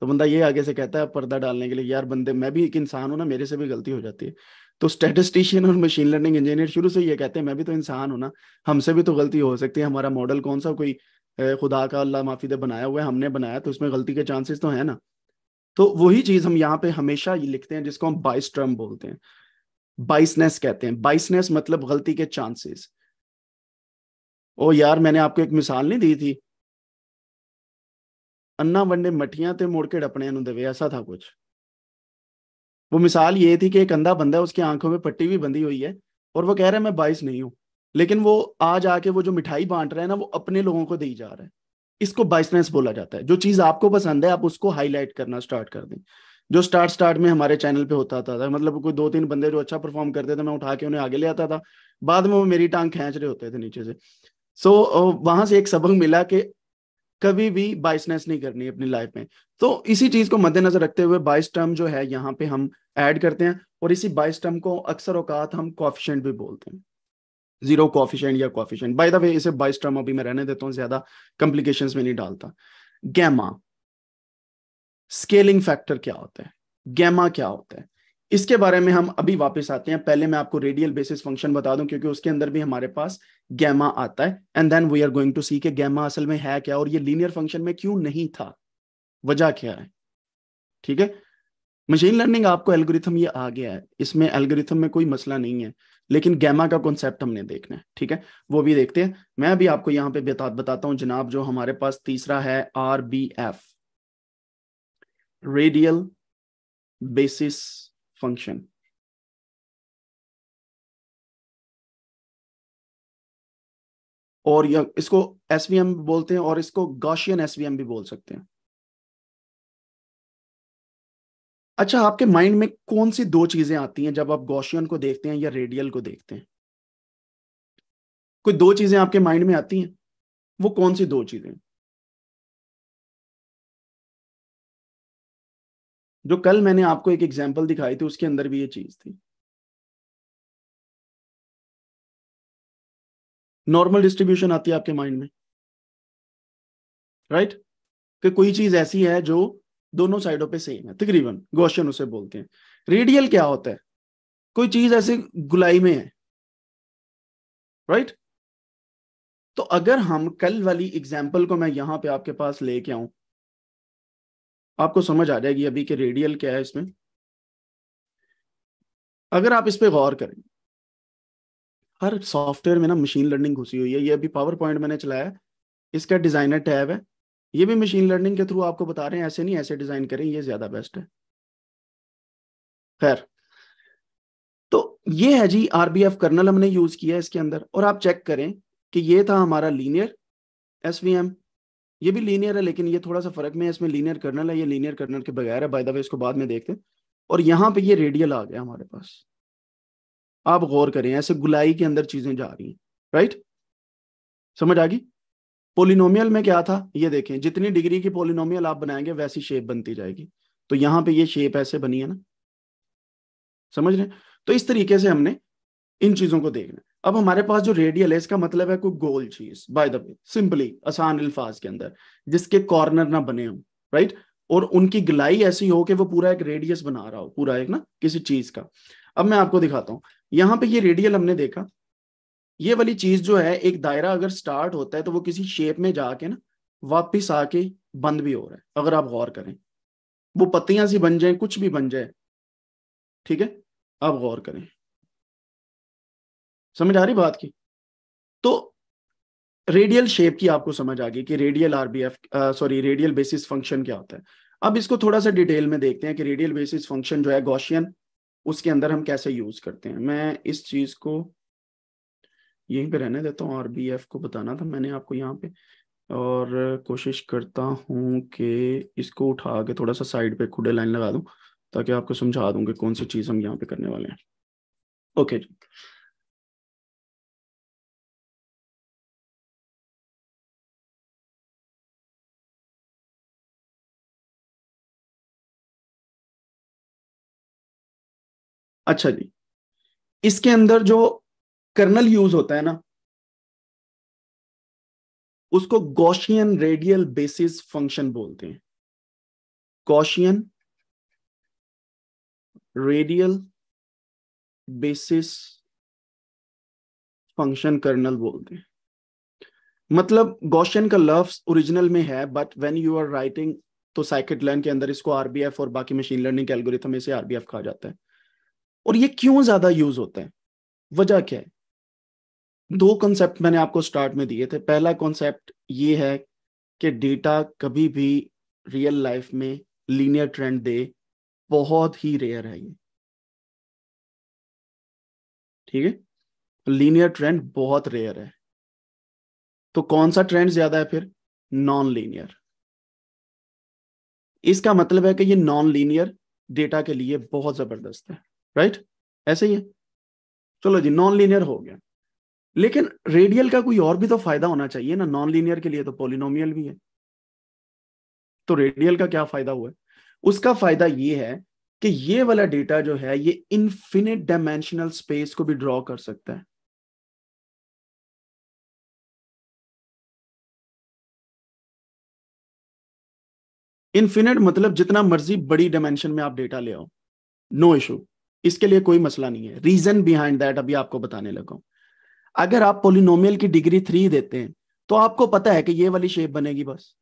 तो बंदा ये आगे से कहता है पर्दा डालने के लिए यार बंदे मैं भी एक इंसान हूँ ना मेरे से भी गलती हो जाती है तो स्टेटिस्टिशियन और मशीन लर्निंग इंजीनियर शुरू से ये कहते हैं मैं भी तो इंसान हूँ ना हमसे भी तो गलती हो सकती है हमारा मॉडल कौन सा कोई खुदा का अल्लाह माफी दे बनाया हुआ है हमने बनाया तो इसमें गलती के चांसेस तो है ना तो वही चीज हम यहाँ पे हमेशा ये लिखते हैं जिसको हम बाइस ट्रम बोलते हैं बाइसनेस कहते हैं बाइसनेस मतलब गलती के चांसेस ओ यार मैंने आपको एक मिसाल नहीं दी थी अन्ना वंडे मठिया ते मोड़ के डपने देवे ऐसा था कुछ वो मिसाल ये थी कि एक अंधा बंदा है उसकी आंखों में पट्टी भी बंधी हुई है और वो कह रहे हैं मैं बाइस नहीं हूं लेकिन वो आज आके वो जो मिठाई बांट रहे हैं ना वो अपने लोगों को दी जा रहे हैं इसको बाइसनेस बोला जाता है जो चीज आपको पसंद है आप उसको हाईलाइट करना स्टार्ट कर दें जो स्टार्ट स्टार्ट में हमारे चैनल पे होता था, था मतलब कोई दो तीन बंदे जो अच्छा परफॉर्म करते थे मैं उठा के उन्हें आगे ले आता था बाद में वो मेरी टांग खींच रहे होते थे नीचे से सो so, वहां से एक सबक मिला कि कभी भी बाइसनेस नहीं करनी अपनी लाइफ में तो इसी चीज को मद्देनजर रखते हुए बाइस टर्म जो है यहाँ पे हम ऐड करते हैं और इसी बाइस टर्म को अक्सर औकात हम कॉफिशेंट भी बोलते हैं जीरो कॉफिशेंट या कॉफिशेंट बाई द वे इसे बाइस टर्म अभी मैं रहने देता हूं ज्यादा कॉम्प्लिकेशन में नहीं डालता गैमा स्केलिंग फैक्टर क्या होता है गैमा क्या होता है इसके बारे में हम अभी वापस आते हैं पहले मैं आपको रेडियल बेसिस फंक्शन बता दूं क्योंकि उसके अंदर भी हमारे पास गैमा आता है and then we are going to see के गैमा असल में है क्या और ये लीनियर फंक्शन में क्यों नहीं था वजह क्या है ठीक है मशीन लर्निंग आपको एल्गोरिथम ये आ गया है इसमें एल्गोरिथम में कोई मसला नहीं है लेकिन गैमा का कॉन्सेप्ट हमने देखना है ठीक है वो भी देखते हैं मैं अभी आपको यहाँ पे बता बताता हूँ जनाब जो हमारे पास तीसरा है R B F radial basis function और या इसको एसवीएम बोलते हैं और इसको गॉशियन एसवीएम भी बोल सकते हैं अच्छा आपके माइंड में कौन सी दो चीजें आती हैं जब आप गौशियन को देखते हैं या रेडियल को देखते हैं कोई दो चीजें आपके माइंड में आती हैं वो कौन सी दो चीजें जो कल मैंने आपको एक एग्जाम्पल दिखाई थी उसके अंदर भी ये चीज थी नॉर्मल डिस्ट्रीब्यूशन आती है आपके माइंड में राइट right? कि कोई चीज ऐसी है जो दोनों साइडों पे सेम है तकरीबन गोशन उसे बोलते हैं रेडियल क्या होता है कोई चीज ऐसे गुलाई में है राइट तो अगर हम कल वाली एग्जाम्पल को मैं यहां पे आपके पास लेके आऊं आपको समझ आ जाएगी अभी के रेडियल क्या है इसमें अगर आप इस पर गौर करें हर सॉफ्टवेयर में ना मशीन लर्निंग घुसी हुई है ये अभी पावर पॉइंट मैंने चलाया इसका डिजाइनर टैब है ये भी मशीन लर्निंग के थ्रू आपको बता रहे हैं ऐसे नहीं ऐसे डिजाइन करें ये ज्यादा बेस्ट है खैर तो ये है जी आरबीएफ कर्नल हमने यूज किया है इसके अंदर और आप चेक करें कि ये था हमारा लीनियर एस ये भी लीनियर है लेकिन ये थोड़ा सा फर्क में है इसमें लीनियर कर्नल है ये लीनियर कर्नल के बगैर है बाय द वे इसको बाद में देखते और यहाँ पे ये रेडियल आ गया हमारे पास आप गौर करें ऐसे गुलाई के अंदर चीजें जा रही हैं राइट समझ आ गई पोलिनोमियल में क्या था ये देखें जितनी डिग्री की पोलिनोमियल आप बनाएंगे वैसी शेप बनती जाएगी तो यहाँ पे ये शेप ऐसे बनी है ना समझ रहे तो इस तरीके से हमने इन चीजों को देखना अब हमारे पास जो रेडियल है इसका मतलब है कोई गोल चीज बाय द वे सिंपली आसान अल्फाज के अंदर जिसके कॉर्नर ना बने हो राइट और उनकी गलाई ऐसी हो कि वो पूरा एक रेडियस बना रहा हो पूरा एक ना किसी चीज का अब मैं आपको दिखाता हूं यहाँ पे ये रेडियल हमने देखा ये वाली चीज जो है एक दायरा अगर स्टार्ट होता है तो वो किसी शेप में जाके ना वापिस आके बंद भी हो रहा है अगर आप गौर करें वो पत्तियां सी बन जाए कुछ भी बन जाए ठीक है आप गौर करें समझ आ रही बात की तो रेडियल शेप की आपको समझ आ गई कि radial RBF sorry radial basis function क्या होता है अब इसको थोड़ा सा डिटेल में देखते हैं कि रेडियल बेसिस फंक्शन जो है गौशियन उसके अंदर हम कैसे यूज करते हैं मैं इस चीज को यहीं पे रहने देता हूँ आरबीएफ को बताना था मैंने आपको यहाँ पे और कोशिश करता हूँ कि इसको उठा के थोड़ा सा साइड पे खुडे लाइन लगा दूँ ताकि आपको समझा दूँ कि कौन सी चीज़ हम यहाँ पे करने वाले हैं ओके जी अच्छा जी इसके अंदर जो कर्नल यूज होता है ना उसको गौशियन रेडियल बेसिस फंक्शन बोलते हैं Gaussian radial basis function kernel बोलते हैं मतलब गोशियन का लफ्स ओरिजिनल में है but when you are writing तो साइकेट लर्न के अंदर इसको आरबीएफ और बाकी मशीन लर्निंग के एल्गोरिथम इसे से आरबीएफ कहा जाता है और ये क्यों ज्यादा यूज होता है वजह क्या है दो कॉन्सेप्ट मैंने आपको स्टार्ट में दिए थे पहला कॉन्सेप्ट ये है कि डेटा कभी भी रियल लाइफ में लीनियर ट्रेंड दे बहुत ही रेयर है ये ठीक है लीनियर ट्रेंड बहुत रेयर है तो कौन सा ट्रेंड ज्यादा है फिर नॉन लीनियर इसका मतलब है कि ये नॉन लीनियर डेटा के लिए बहुत जबरदस्त है राइट ऐसे ही है चलो जी नॉन लीनियर हो गया लेकिन रेडियल का कोई और भी तो फायदा होना चाहिए ना नॉन लीनियर के लिए तो पोलिनोमियल भी है तो रेडियल का क्या फायदा हुआ उसका फायदा ये है कि ये वाला डेटा जो है ये इनफिनिट डायमेंशनल स्पेस को भी ड्रॉ कर सकता है इन्फिनिट मतलब जितना मर्जी बड़ी डायमेंशन में आप डेटा ले आओ नो इशू इसके लिए कोई मसला नहीं है रीजन बिहाइंड दैट अभी आपको बताने लगा हूं अगर आप पोलिनोमियल की डिग्री थ्री देते हैं तो आपको पता है कि ये वाली शेप बनेगी बस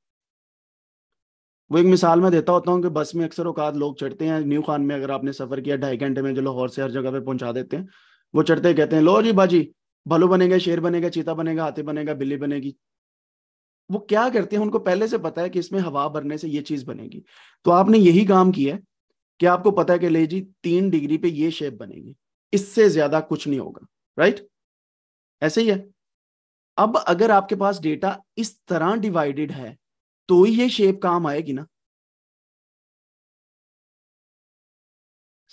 वो एक मिसाल में देता होता हूँ कि बस में अक्सर औकात लोग चढ़ते हैं न्यू खान में अगर आपने सफर किया ढाई घंटे में जो लाहौर से हर जगह पे पहुंचा देते हैं वो चढ़ते कहते हैं लो जी बाजी भलू बनेगा शेर बनेगा चीता बनेगा हाथी बनेगा बिल्ली बनेगी वो क्या करते हैं उनको पहले से पता है कि इसमें हवा भरने से ये चीज बनेगी तो आपने यही काम किया है कि आपको पता है कि ले जी तीन डिग्री पे ये शेप बनेगी इससे ज्यादा कुछ नहीं होगा राइट ऐसे ही है अब अगर आपके पास डेटा इस तरह डिवाइडेड है तो ही ये शेप काम आएगी ना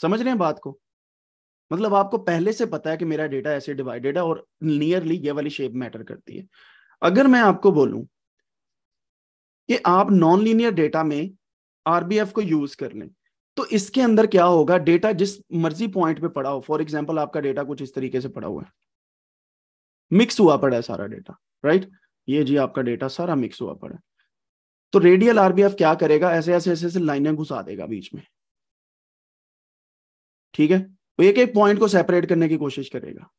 समझ रहे हैं बात को मतलब आपको पहले से पता है कि मेरा डेटा ऐसे डिवाइडेड है और नियरली ये वाली शेप मैटर करती है अगर मैं आपको बोलूं कि आप नॉन लीनियर डेटा में आरबीएफ को यूज कर लें तो इसके अंदर क्या होगा डेटा जिस मर्जी पॉइंट पे पड़ा हो फॉर एग्जाम्पल आपका डेटा कुछ इस तरीके से पड़ा हुआ है मिक्स हुआ पड़ा है सारा डेटा राइट ये जी आपका डेटा सारा मिक्स हुआ पड़ा है तो रेडियल आरबीएफ क्या करेगा ऐसे ऐसे ऐसे ऐसे लाइनें घुसा देगा बीच में ठीक है एक एक पॉइंट को सेपरेट करने की कोशिश करेगा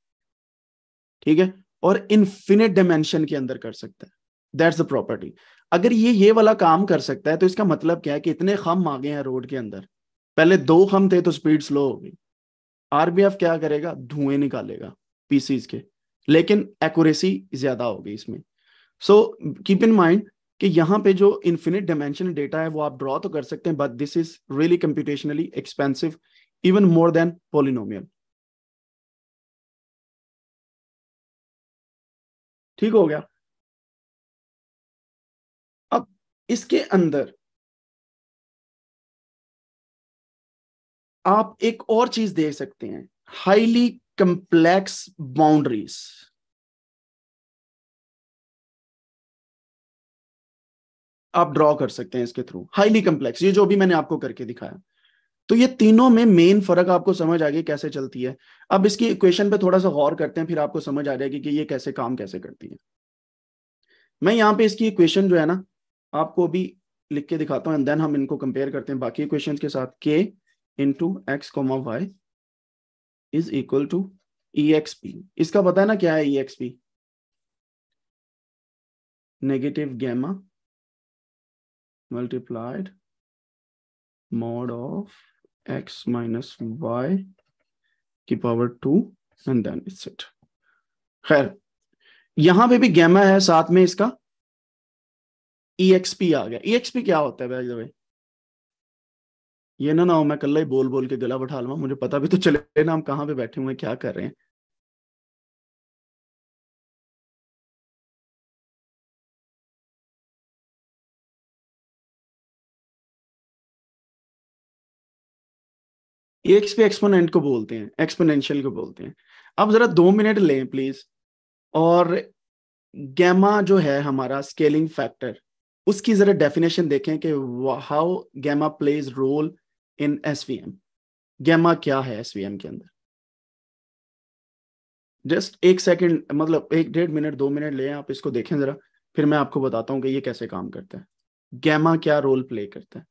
ठीक है और इन्फिनिट डायमेंशन के अंदर कर सकता है दैट्स द प्रॉपर्टी अगर ये ये वाला काम कर सकता है तो इसका मतलब क्या है कि इतने खम आ गए हैं रोड के अंदर पहले दो खम थे तो स्पीड स्लो हो गई आरबीएफ क्या करेगा धुएं निकालेगा पीसीज के लेकिन एक्यूरेसी ज्यादा होगी इसमें सो कीप इन माइंड कि यहाँ पे जो इन्फिनिट डायमेंशन डेटा है वो आप ड्रॉ तो कर सकते हैं but this is really computationally expensive even more than polynomial ठीक हो गया अब इसके अंदर आप एक और चीज देख सकते हैं हाईली complex boundaries. आप ड्रॉ कर सकते हैं इसके थ्रू हाईली कंप्लेक्स ये जो भी मैंने आपको करके दिखाया तो ये तीनों में मेन फर्क आपको समझ आ गया कैसे चलती है अब इसकी इक्वेशन पे थोड़ा सा गौर करते हैं फिर आपको समझ आ जाएगी कि ये कैसे काम कैसे करती है मैं यहाँ पे इसकी इक्वेशन जो है ना आपको भी लिख के दिखाता हूं एंड देन हम इनको कंपेयर करते हैं बाकी इक्वेशन के साथ k into x comma y is equal to p इसका पता है ना क्या है p negative gamma multiplied mod of x minus y की power two and then it's it खैर यहां पे भी गैमा है साथ में इसका ई एक्स पी आ गया ई एक्स पी क्या होता है भाई ये ना ना हो मैं कल्ला ही बोल बोल के गला बैठा लू मुझे पता भी तो चले ना हम कहाँ पे बैठे हुए क्या कर रहे हैं एक्स पे एक्सपोनेंट को बोलते हैं एक्सपोनेंशियल को बोलते हैं अब जरा दो मिनट लें प्लीज और गैमा जो है हमारा स्केलिंग फैक्टर उसकी जरा डेफिनेशन देखें कि how gamma plays role in S V M gamma क्या है एस वी एम के अंदर जस्ट एक सेकेंड मतलब एक डेढ़ मिनट दो मिनट ले आप इसको देखें जरा फिर मैं आपको बताता हूँ कि ये कैसे काम करता है गैमा क्या रोल प्ले करता है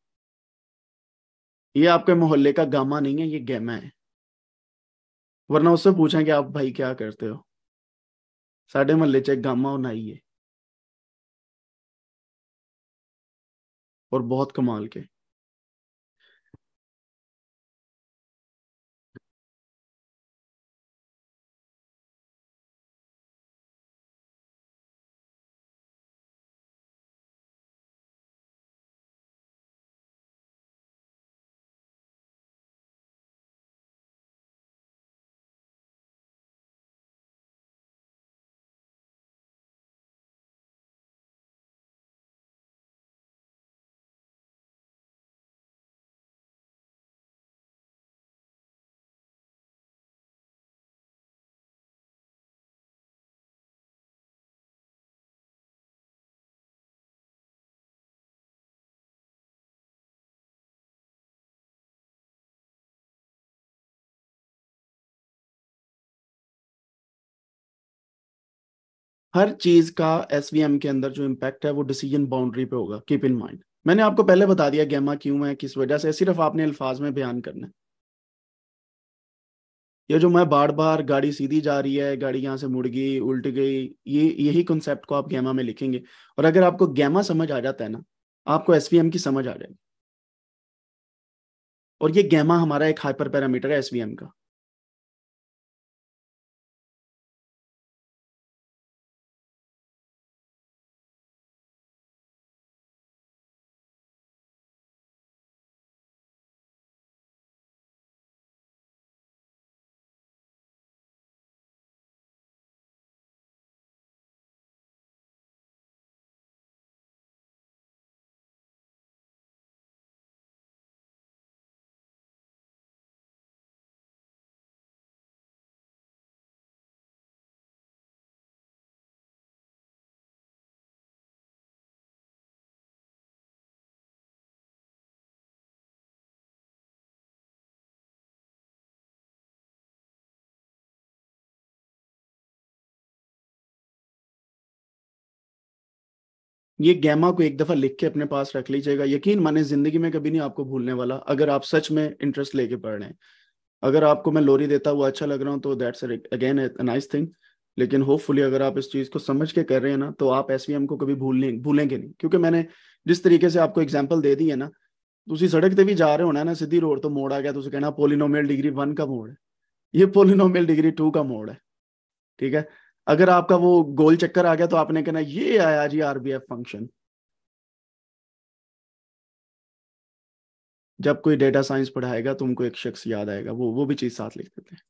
ये आपके मोहल्ले का गामा नहीं है ये गैमा है वरना उससे पूछें कि आप भाई क्या करते हो साढ़े मोहल्ले च गामा होना ही है और बहुत कमाल के हर चीज का एस के अंदर जो इम्पैक्ट है वो डिसीजन बाउंड्री पे होगा कीप इन माइंड मैंने आपको पहले बता दिया गैमा क्यों है किस वजह से सिर्फ आपने अल्फाज में बयान करना है ये जो मैं बार बार गाड़ी सीधी जा रही है गाड़ी यहाँ से मुड़ गई उल्ट गई ये यही कॉन्सेप्ट को आप गैमा में लिखेंगे और अगर आपको गैमा समझ आ जाता है ना आपको एस की समझ आ जाएगी और ये गैमा हमारा एक हाइपर पैरामीटर है एस का ये गैमा को एक दफा लिख के अपने पास रख लीजिएगा यकीन माने जिंदगी में कभी नहीं आपको भूलने वाला अगर आप सच में इंटरेस्ट लेके पढ़ रहे हैं अगर आपको मैं लोरी देता हुआ अच्छा लग रहा हूँ तो दैट्स अगेन नाइस थिंग लेकिन होपफुली अगर आप इस चीज को समझ के कर रहे हैं ना तो आप एस को कभी भूलने भूलेंगे नहीं क्योंकि मैंने जिस तरीके से आपको एग्जाम्पल दे दी है ना सड़क से भी जा रहे हो ना ना सीधी रोड तो मोड़ आ गया तो कहना पोलिनोमियल डिग्री वन का मोड़ है ये पोलिनोमियल डिग्री टू का मोड़ है ठीक है अगर आपका वो गोल चक्कर आ गया तो आपने कहना ये आया जी आरबीएफ फंक्शन जब कोई डेटा साइंस पढ़ाएगा तुमको तो एक शख्स याद आएगा वो वो भी चीज साथ लिख देते हैं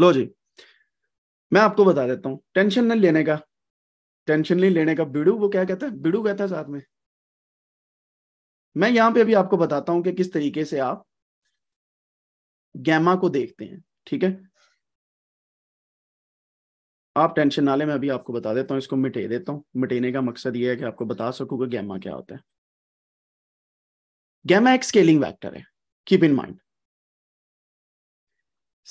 लो जी मैं आपको बता देता हूं टेंशन नहीं लेने का टेंशन नहीं लेने का बिड़ू वो क्या कहता है बिड़ू कहता है साथ में मैं यहां पे अभी आपको बताता हूं कि किस तरीके से आप गैमा को देखते हैं ठीक है आप टेंशन ना ले मैं अभी आपको बता देता हूँ इसको मिटे देता हूँ मिटेने का मकसद ये है कि आपको बता सकूं कि गैमा क्या होता है गैमा एक स्केलिंग वैक्टर है keep in mind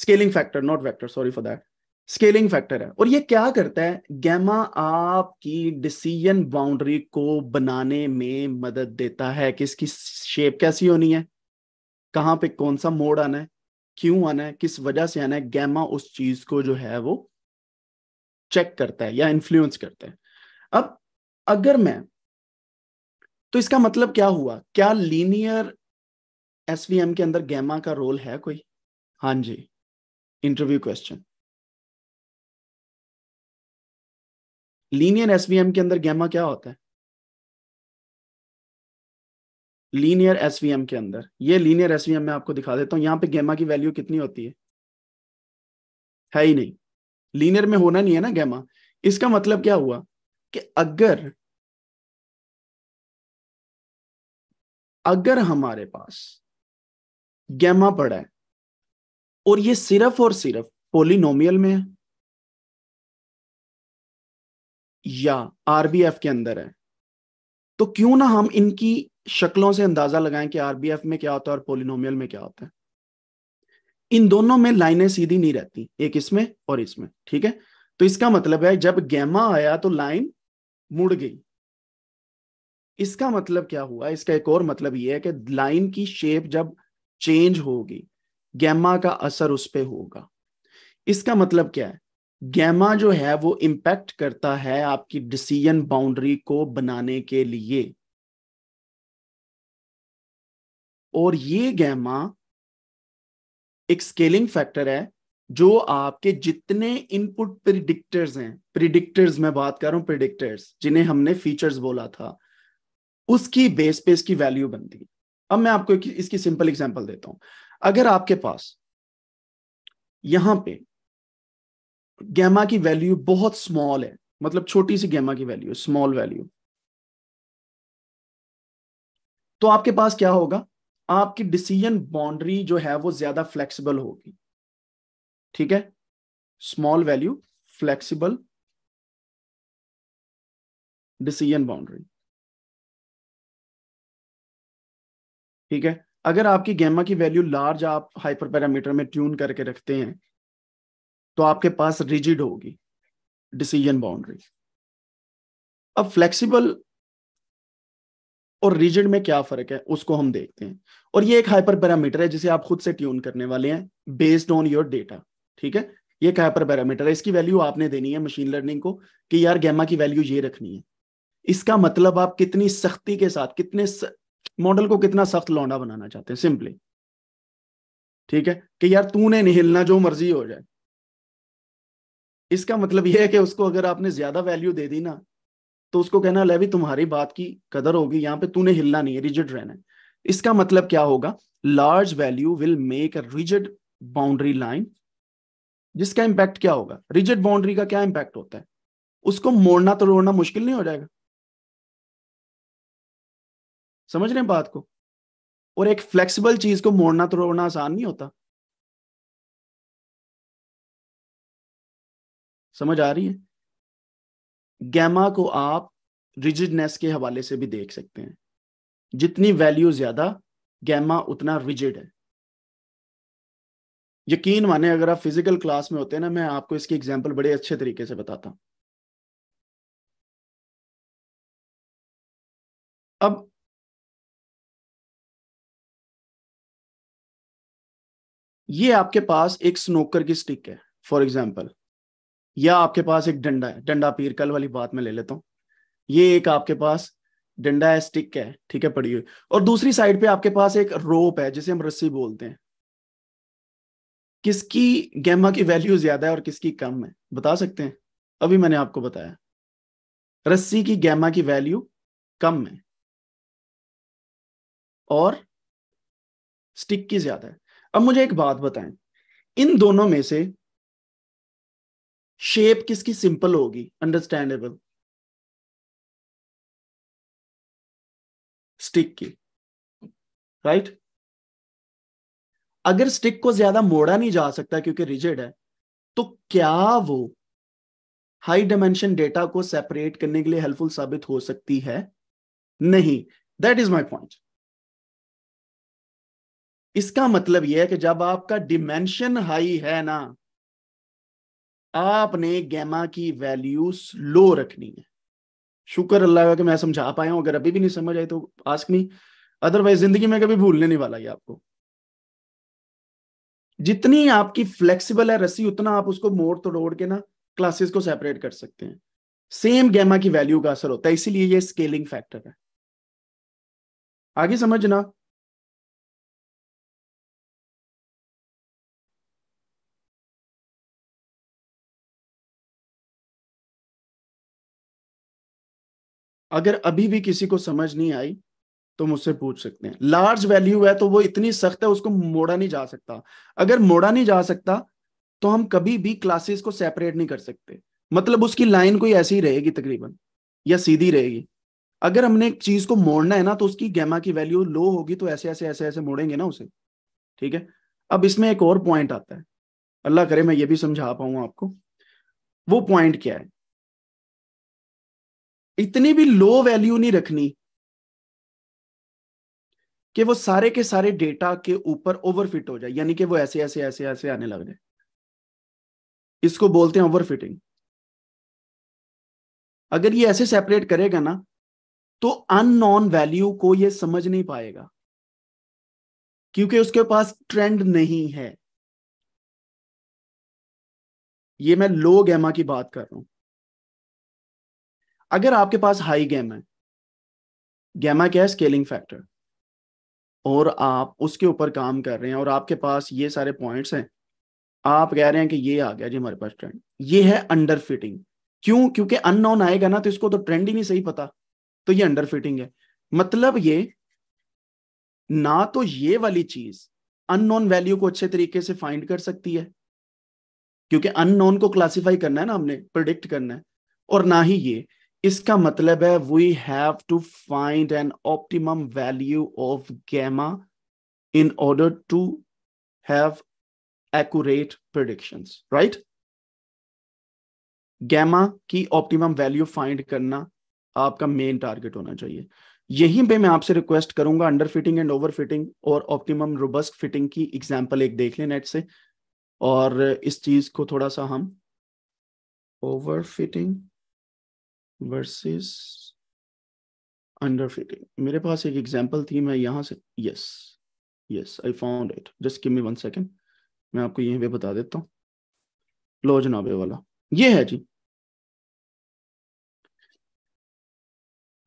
scaling factor not vector sorry for that scaling factor है और ये क्या करता है गैमा आपकी डिसीजन बाउंड्री को बनाने में मदद देता है कि इसकी शेप कैसी होनी है कहां पे कौन सा मोड आना है क्यों आना है किस वजह से आना है गैमा उस चीज को जो है वो चेक करता है या इन्फ्लुएंस करता है अब अगर मैं तो इसका मतलब क्या हुआ क्या लीनियर एस के अंदर गैमा का रोल है कोई हाँ जी इंटरव्यू क्वेश्चन लीनियर एस के अंदर गैमा क्या होता है लीनियर एसवीएम के अंदर ये लीनियर एसवीएम में आपको दिखा देता हूँ यहाँ पे गेमा की वैल्यू कितनी होती है है ही नहीं लीनियर में होना नहीं है ना गेमा इसका मतलब क्या हुआ कि अगर अगर हमारे पास गेमा पड़ा है और ये सिर्फ और सिर्फ पोलिनोमियल में है या आरबीएफ के अंदर है तो क्यों ना हम इनकी शक्लों से अंदाजा लगाएं कि आरबीएफ में क्या होता है और पोलिनोमियल में क्या होता है इन दोनों में लाइनें सीधी नहीं रहती एक इसमें और इसमें ठीक है तो इसका मतलब है जब गैमा आया तो लाइन मुड़ गई इसका मतलब क्या हुआ इसका एक और मतलब यह है कि लाइन की शेप जब चेंज होगी गैमा का असर उस पर होगा इसका मतलब क्या है गैमा जो है वो इम्पैक्ट करता है आपकी डिसीजन बाउंड्री को बनाने के लिए और ये गैमा एक स्केलिंग फैक्टर है जो आपके जितने इनपुट प्रिडिक्टर्स हैं प्रिडिक्टर्स मैं बात कर रहा हूं प्रिडिक्टर्स जिन्हें हमने फीचर्स बोला था उसकी बेस पे इसकी वैल्यू बनती अब मैं आपको इसकी सिंपल एग्जांपल देता हूं अगर आपके पास यहां पे गैमा की वैल्यू बहुत स्मॉल है मतलब छोटी सी गैमा की वैल्यू स्मॉल वैल्यू तो आपके पास क्या होगा आपकी डिसीजन बाउंड्री जो है वो ज्यादा फ्लेक्सिबल होगी ठीक है small value flexible decision boundary ठीक है अगर आपकी गैमा की वैल्यू लार्ज आप हाइपर पैरामीटर में ट्यून करके रखते हैं तो आपके पास रिजिड होगी डिसीजन बाउंड्री अब फ्लेक्सिबल और रिजिड में क्या फर्क है उसको हम देखते हैं और ये एक हाइपर पैरामीटर है जिसे आप खुद से ट्यून करने वाले हैं बेस्ड ऑन योर डेटा ठीक है ये एक हाइपर पैरामीटर है इसकी वैल्यू आपने देनी है मशीन लर्निंग को कि यार गैमा की वैल्यू ये रखनी है इसका मतलब आप कितनी सख्ती के साथ कितने मॉडल को कितना सख्त लौंडा बनाना चाहते हैं सिंपली ठीक है कि यार तूने नहीं हिलना जो मर्जी हो जाए इसका मतलब यह है कि उसको अगर आपने ज्यादा वैल्यू दे दी ना तो उसको कहना ले तुम्हारी बात की कदर होगी यहाँ पे तूने हिलना नहीं है रिजिड रहना है इसका मतलब क्या होगा large value will make a rigid boundary line जिसका इंपैक्ट क्या होगा रिजिड बाउंड्री का क्या इंपैक्ट होता है उसको मोड़ना तो रोड़ना मुश्किल नहीं हो जाएगा समझ रहे हैं बात को और एक फ्लेक्सिबल चीज को मोड़ना तो रोड़ना आसान नहीं होता समझ आ रही है गैमा को आप रिजिडनेस के हवाले से भी देख सकते हैं जितनी वैल्यू ज्यादा गैमा उतना रिजिड है यकीन माने अगर आप फिजिकल क्लास में होते हैं ना मैं आपको इसकी एग्जांपल बड़े अच्छे तरीके से बताता हूं अब ये आपके पास एक स्नोकर की स्टिक है फॉर एग्जाम्पल या आपके पास एक डंडा है डंडा पीर कल वाली बात में ले लेता हूं ये एक आपके पास डंडा है स्टिक है ठीक है पड़ी हुई और दूसरी साइड पे आपके पास एक रोप है जिसे हम रस्सी बोलते हैं किसकी गैमा की वैल्यू ज्यादा है और किसकी कम है बता सकते हैं अभी मैंने आपको बताया रस्सी की गैमा की वैल्यू कम है और स्टिक की ज्यादा है अब मुझे एक बात बताएं इन दोनों में से शेप किसकी सिंपल होगी अंडरस्टैंडेबल स्टिक की राइट right? अगर स्टिक को ज्यादा मोड़ा नहीं जा सकता क्योंकि रिजिड है तो क्या वो हाई डायमेंशन डेटा को सेपरेट करने के लिए हेल्पफुल साबित हो सकती है नहीं दैट इज माई पॉइंट इसका मतलब यह है कि जब आपका डिमेंशन हाई है ना आपने गैमा की वैल्यू स्लो रखनी है शुक्र अल्लाह का कि मैं समझा पाया हूं अगर अभी भी नहीं समझ आई तो आस्क मी अदरवाइज जिंदगी में कभी भूलने नहीं वाला ये आपको जितनी आपकी फ्लेक्सिबल है रस्सी उतना आप उसको मोड़ तो तोड़ के ना क्लासेस को सेपरेट कर सकते हैं सेम गैमा की वैल्यू का असर होता है इसीलिए ये स्केलिंग फैक्टर है आगे समझना अगर अभी भी किसी को समझ नहीं आई तो मुझसे पूछ सकते हैं लार्ज वैल्यू है तो वो इतनी सख्त है उसको मोड़ा नहीं जा सकता अगर मोड़ा नहीं जा सकता तो हम कभी भी क्लासेस को सेपरेट नहीं कर सकते मतलब उसकी लाइन कोई ऐसी ही रहेगी तकरीबन या सीधी रहेगी अगर हमने एक चीज को मोड़ना है ना तो उसकी गैमा की वैल्यू लो होगी तो ऐसे ऐसे ऐसे ऐसे मोड़ेंगे ना उसे ठीक है अब इसमें एक और पॉइंट आता है अल्लाह करे मैं ये भी समझा पाऊंगा आपको वो पॉइंट क्या है इतनी भी लो वैल्यू नहीं रखनी कि वो सारे के सारे डेटा के ऊपर ओवरफिट हो जाए यानी कि वो ऐसे ऐसे ऐसे ऐसे आने लग जाए इसको बोलते हैं ओवरफिटिंग अगर ये ऐसे सेपरेट करेगा ना तो अननोन वैल्यू को ये समझ नहीं पाएगा क्योंकि उसके पास ट्रेंड नहीं है ये मैं लो गैमा की बात कर रहा हूं अगर आपके पास हाई गैमा है गैमा क्या है स्केलिंग फैक्टर और आप उसके ऊपर काम कर रहे हैं और आपके पास ये सारे पॉइंट्स हैं आप कह रहे हैं कि ये आ गया जी हमारे पास ट्रेंड ये है अंडर फिटिंग क्यों क्योंकि अननोन आएगा ना तो इसको तो ट्रेंड ही नहीं सही पता तो ये अंडर फिटिंग है मतलब ये ना तो ये वाली चीज अननोन वैल्यू को अच्छे तरीके से फाइंड कर सकती है क्योंकि अननोन को क्लासिफाई करना है ना हमने प्रोडिक्ट करना है और ना ही ये इसका मतलब है we have to find an optimum value of gamma in order to have accurate prediction right gamma की ऑप्टिमम वैल्यू फाइंड करना आपका मेन टारगेट होना चाहिए यहीं पे मैं आपसे रिक्वेस्ट करूंगा under fitting and over fitting और ऑप्टिमम रोबस्ट फिटिंग की एग्जांपल एक देख लें नेट से और इस चीज को थोड़ा सा हम ओवर फिटिंग वर्सेस अंडर मेरे पास एक एग्जांपल थी मैं यहां से yes yes I found it just give me one second मैं आपको यहीं पे बता देता हूँ लो जनाबे वाला ये है जी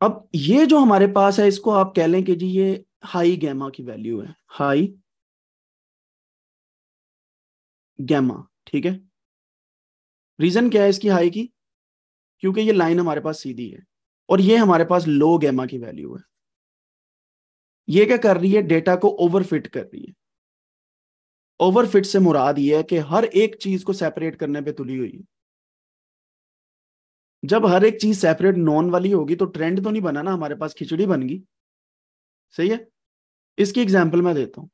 अब ये जो हमारे पास है इसको आप कह लें कि जी ये हाई गैमा की वैल्यू है हाई गैमा ठीक है रीजन क्या है इसकी हाई की क्योंकि ये लाइन हमारे पास सीधी है और ये हमारे पास लो गैमा की वैल्यू है ये क्या कर रही है डेटा को ओवरफिट कर रही है ओवरफिट से मुराद ये है कि हर एक चीज को सेपरेट करने पे तुली हुई है जब हर एक चीज सेपरेट नॉन वाली होगी तो ट्रेंड तो नहीं बना ना हमारे पास खिचड़ी बन गई सही है इसकी एग्जाम्पल मैं देता हूँ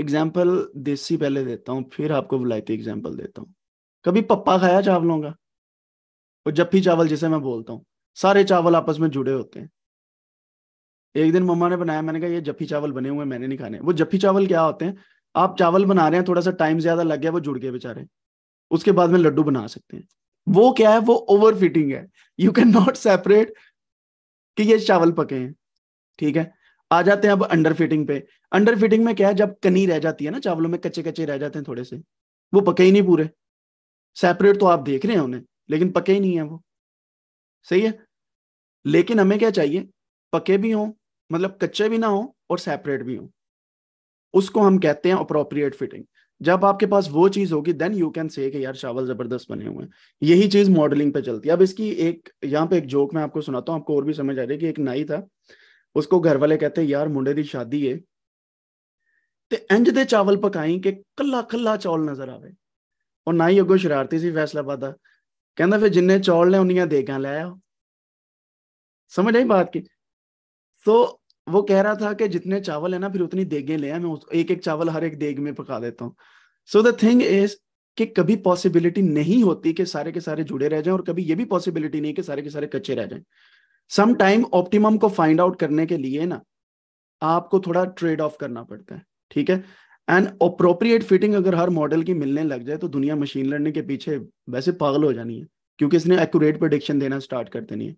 एग्जाम्पल देसी पहले देता हूं फिर आपको वलायती एग्जाम्पल देता हूं कभी पप्पा खाया चावलों का और जफ्फी चावल जिसे मैं बोलता हूँ सारे चावल आपस में जुड़े होते हैं एक दिन मम्मा ने बनाया मैंने कहा ये जफ्फी चावल बने हुए मैंने नहीं खाने वो जफ्फी चावल क्या होते हैं आप चावल बना रहे हैं थोड़ा सा टाइम ज्यादा लग गया वो जुड़ गए बेचारे उसके बाद में लड्डू बना सकते हैं वो क्या है वो ओवर फिटिंग है यू कैन नॉट सेपरेट कि ये चावल पके हैं ठीक है आ जाते हैं अब अंडर फिटिंग पे अंडर फिटिंग में क्या है जब कनी रह जाती है ना चावलों में कच्चे कच्चे रह जाते हैं थोड़े से वो पके ही नहीं पूरे सेपरेट तो आप देख रहे हैं उन्हें लेकिन पके ही नहीं है वो सही है लेकिन हमें क्या चाहिए पके भी हों मतलब कच्चे भी ना हो और सेपरेट भी हो उसको हम कहते हैं अप्रोप्रिएट फिटिंग जब आपके पास वो चीज होगी देन यू कैन से यार चावल जबरदस्त बने हुए हैं यही चीज मॉडलिंग पे चलती है अब इसकी एक यहाँ पे एक जोक मैं आपको सुनाता हूँ आपको और भी समझ आ रही है कि एक नाई था उसको घर वाले कहते हैं यार मुंडे की शादी है ते इंज दे चावल पकाई के कला कला चावल नजर आवे ਉਹ ਨਾ ਹੀ ਅੱਗੋਂ ਸ਼ਰਾਰਤੀ ਸੀ ਫੈਸਲਾ ਪਾਦਾ ਕਹਿੰਦਾ ਫਿਰ ਜਿੰਨੇ ਚੌਲ ਨੇ ਉਨੀਆਂ ਦੇਗਾ ਲੈ ਆਓ समझ आई बात की तो वो कह रहा था कि जितने चावल है ना फिर उतनी देगे ले मैं एक एक चावल हर एक देग में पका देता हूँ सो द थिंग इज कि कभी पॉसिबिलिटी नहीं होती कि सारे के सारे जुड़े रह जाएं और कभी ये भी पॉसिबिलिटी नहीं कि सारे के सारे कच्चे रह जाएं सम टाइम ऑप्टिमम को फाइंड आउट करने के लिए ना आपको थोड़ा ट्रेड ऑफ करना पड़ता है ठीक है एंड अप्रोप्रिएट फिटिंग अगर हर मॉडल की मिलने लग जाए तो दुनिया मशीन लर्निंग के पीछे वैसे पागल हो जानी है क्योंकि इसने एक्यूरेट प्रडिक्शन देना स्टार्ट कर देनी है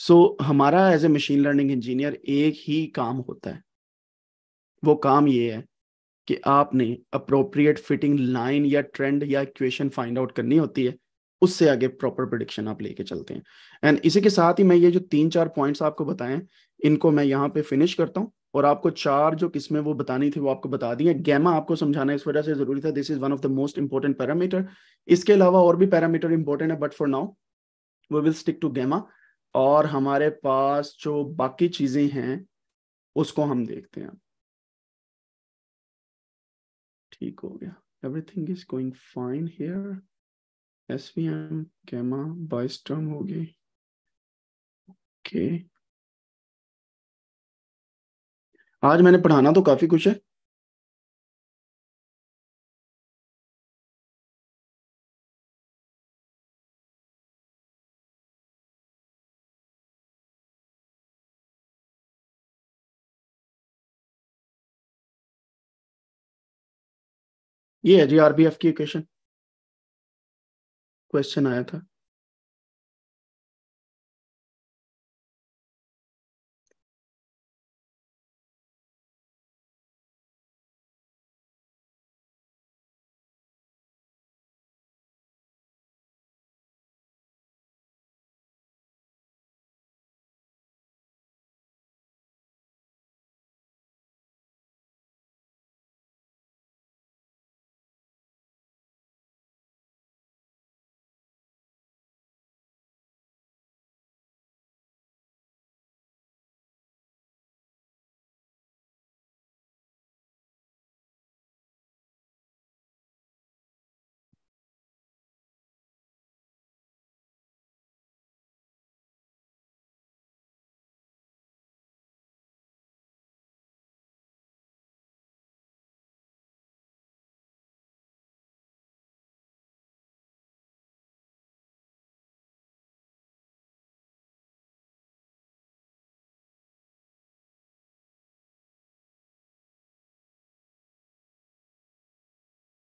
सो so, हमारा as a machine learning engineer एक ही काम होता है वो काम ये है कि आपने अप्रोप्रिएट फिटिंग लाइन या ट्रेंड या इक्वेशन फाइंड आउट करनी होती है उससे आगे प्रॉपर प्रोडिक्शन आप लेके चलते हैं एंड इसी के साथ ही मैं ये जो तीन चार पॉइंट्स आपको बताएं इनको मैं यहाँ पे फिनिश करता हूँ और आपको चार जो किस्में वो बतानी थी वो आपको बता दी है गैमा आपको समझाना इस वजह से जरूरी था this is one of the most important parameter इसके अलावा और भी पैरामीटर इंपॉर्टेंट है but for now we will stick to gamma और हमारे पास जो बाकी चीजें हैं उसको हम देखते हैं ठीक हो गया everything is going fine here S V M gamma bias term गई ओके okay. आज मैंने पढ़ाना तो काफी कुछ है ये है जी आरबीएफ की क्वेश्चन क्वेश्चन आया था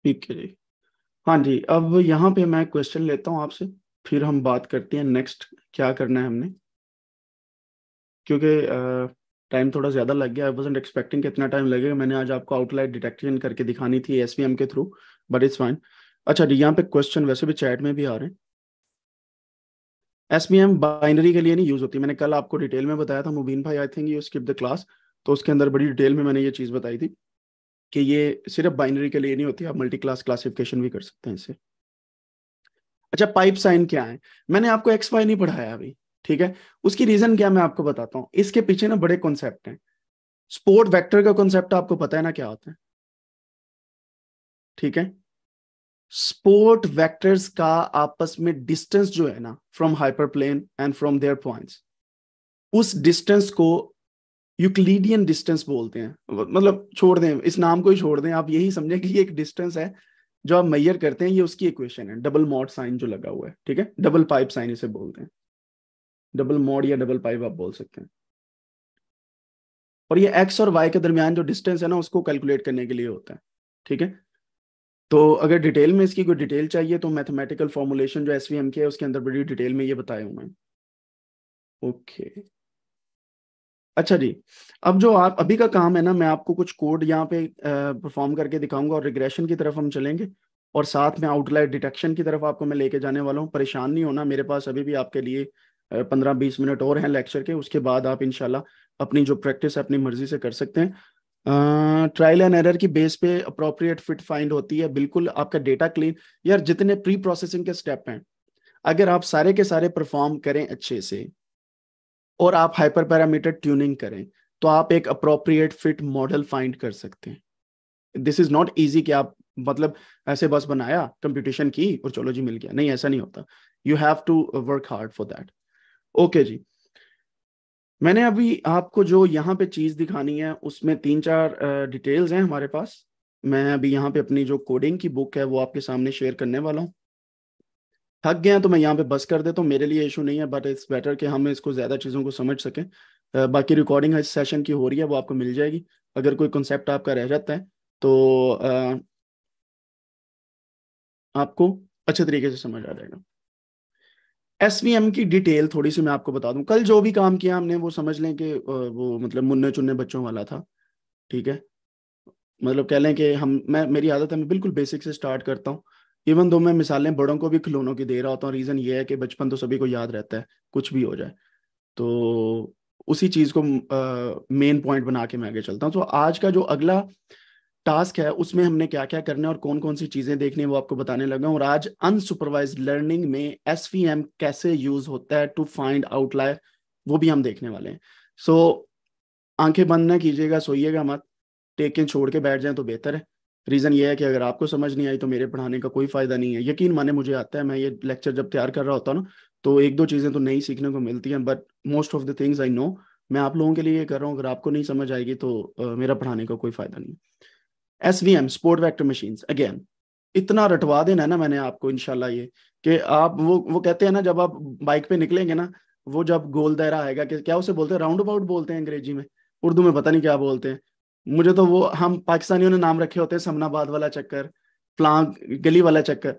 ठीक है जी हाँ जी अब यहाँ पे मैं क्वेश्चन लेता हूँ आपसे फिर हम बात करते हैं नेक्स्ट क्या करना है हमने क्योंकि टाइम थोड़ा ज़्यादा लग गया आई वॉज एक्सपेक्टिंग कितना टाइम लगेगा मैंने आज आपको आउटलाइट डिटेक्शन करके दिखानी थी एस के थ्रू बट इट्स फाइन अच्छा जी यहाँ पे क्वेश्चन वैसे भी चैट में भी आ रहे हैं एस बी एम बाइनरी के लिए नहीं यूज़ होती मैंने कल आपको डिटेल में बताया था मुबीन भाई I think you skip the class तो उसके अंदर बड़ी डिटेल में मैंने ये चीज़ बताई थी कि ये सिर्फ बाइनरी के लिए नहीं होती आप मल्टी क्लास क्लासिफिकेशन भी कर सकते हैं इसे अच्छा पाइप साइन क्या है मैंने आपको एक्स वाई नहीं पढ़ाया अभी ठीक है उसकी रीजन क्या मैं आपको बताता हूँ इसके पीछे ना बड़े कॉन्सेप्ट हैं स्पोर्ट वेक्टर का कॉन्सेप्ट आपको पता है ना क्या होता है ठीक है स्पोर्ट वेक्टर्स का आपस में डिस्टेंस जो है ना from hyper plane and from their points उस डिस्टेंस को यूक्लिडियन डिस्टेंस बोलते हैं मतलब छोड़ दें इस नाम को ही छोड़ दें आप यही समझें कि ये एक डिस्टेंस है जो आप मैयर करते हैं ये उसकी इक्वेशन है डबल मॉड साइन जो लगा हुआ है ठीक है डबल पाइप साइन इसे बोलते हैं डबल मॉड या डबल पाइप आप बोल सकते हैं और ये एक्स और वाई के दरमियान जो डिस्टेंस है ना उसको कैलकुलेट करने के लिए होता है ठीक है तो अगर डिटेल में इसकी कोई डिटेल चाहिए तो मैथमेटिकल फॉर्मुलेशन जो एस वी एम के है उसके अंदर बड़ी डिटेल में ये बताया हूँ मैं ओके okay. अच्छा जी अब जो आप अभी का काम है ना मैं आपको कुछ कोड यहाँ पे परफॉर्म करके दिखाऊंगा और रिग्रेशन की तरफ हम चलेंगे और साथ में आउटलाइट डिटेक्शन की तरफ आपको मैं लेके जाने वाला हूँ परेशान नहीं होना मेरे पास अभी भी आपके लिए पंद्रह बीस मिनट और हैं लेक्चर के उसके बाद आप इनशाला अपनी जो प्रैक्टिस अपनी मर्जी से कर सकते हैं ट्रायल एंड एरर की बेस पे अप्रोप्रिएट फिट फाइंड होती है बिल्कुल आपका डेटा क्लीन यार जितने प्री प्रोसेसिंग के स्टेप हैं अगर आप सारे के सारे परफॉर्म करें अच्छे से और आप हाइपर पैरामीटर ट्यूनिंग करें तो आप एक अप्रोप्रिएट फिट मॉडल फाइंड कर सकते हैं दिस इज नॉट ईजी कि आप मतलब ऐसे बस बनाया कंप्यूटेशन की और चलो जी मिल गया नहीं ऐसा नहीं होता you have to work hard for that okay जी मैंने अभी आपको जो यहाँ पे चीज दिखानी है उसमें तीन चार डिटेल्स हैं हमारे पास मैं अभी यहाँ पे अपनी जो कोडिंग की बुक है वो आपके सामने शेयर करने वाला हूँ थक गए हैं तो मैं यहाँ पे बस कर देता तो हूँ मेरे लिए इशू नहीं है बट इट्स बेटर कि हम इसको ज़्यादा चीज़ों को समझ सकें बाकी रिकॉर्डिंग इस सेशन की हो रही है वो आपको मिल जाएगी अगर कोई कंसेप्ट आपका रह जाता है तो आपको अच्छे तरीके से समझ आ जाएगा एस की डिटेल थोड़ी सी मैं आपको बता दूं कल जो भी काम किया हमने वो समझ लें कि वो मतलब मुन्ने चुन्ने बच्चों वाला था ठीक है मतलब कह लें कि हम मैं मेरी आदत है मैं बिल्कुल बेसिक से स्टार्ट करता हूँ इवन दो मैं मिसालें बड़ों को भी खिलौनों की दे रहा होता हूँ रीज़न ये है कि बचपन तो सभी को याद रहता है कुछ भी हो जाए तो उसी चीज़ को मेन uh, पॉइंट बना के मैं आगे चलता हूँ तो आज का जो अगला टास्क है उसमें हमने क्या क्या करना है और कौन कौन सी चीज़ें देखनी है वो आपको बताने लगा और आज अनसुपरवाइज लर्निंग में एस कैसे यूज़ होता है टू फाइंड आउटलायर वो भी हम देखने वाले हैं सो so, आंखें बंद ना कीजिएगा सोइएगा मत टेक इन छोड़ के बैठ जाए तो बेहतर है रीज़न ये है कि अगर आपको समझ नहीं आई तो मेरे पढ़ाने का कोई फ़ायदा नहीं है यकीन माने मुझे आता है मैं ये लेक्चर जब तैयार कर रहा होता हूँ ना तो एक दो चीज़ें तो नई सीखने को मिलती हैं but most of the things I know मैं आप लोगों के लिए ये कर रहा हूँ अगर आपको नहीं समझ आएगी तो uh, मेरा पढ़ाने का कोई फ़ायदा नहीं S V M support vector machine again इतना रटवा देना है ना मैंने आपको इनशाला ये कि आप वो वो कहते हैं ना जब आप बाइक पे निकलेंगे ना वो जब गोल दायरा आएगा कि क्या उसे बोलते हैं राउंड अबाउट बोलते हैं अंग्रेजी में उर्दू में पता नहीं क्या बोलते हैं मुझे तो वो हम पाकिस्तानियों ने नाम रखे होते हैं समनाबाद वाला चक्कर फ्लांग गली वाला चक्कर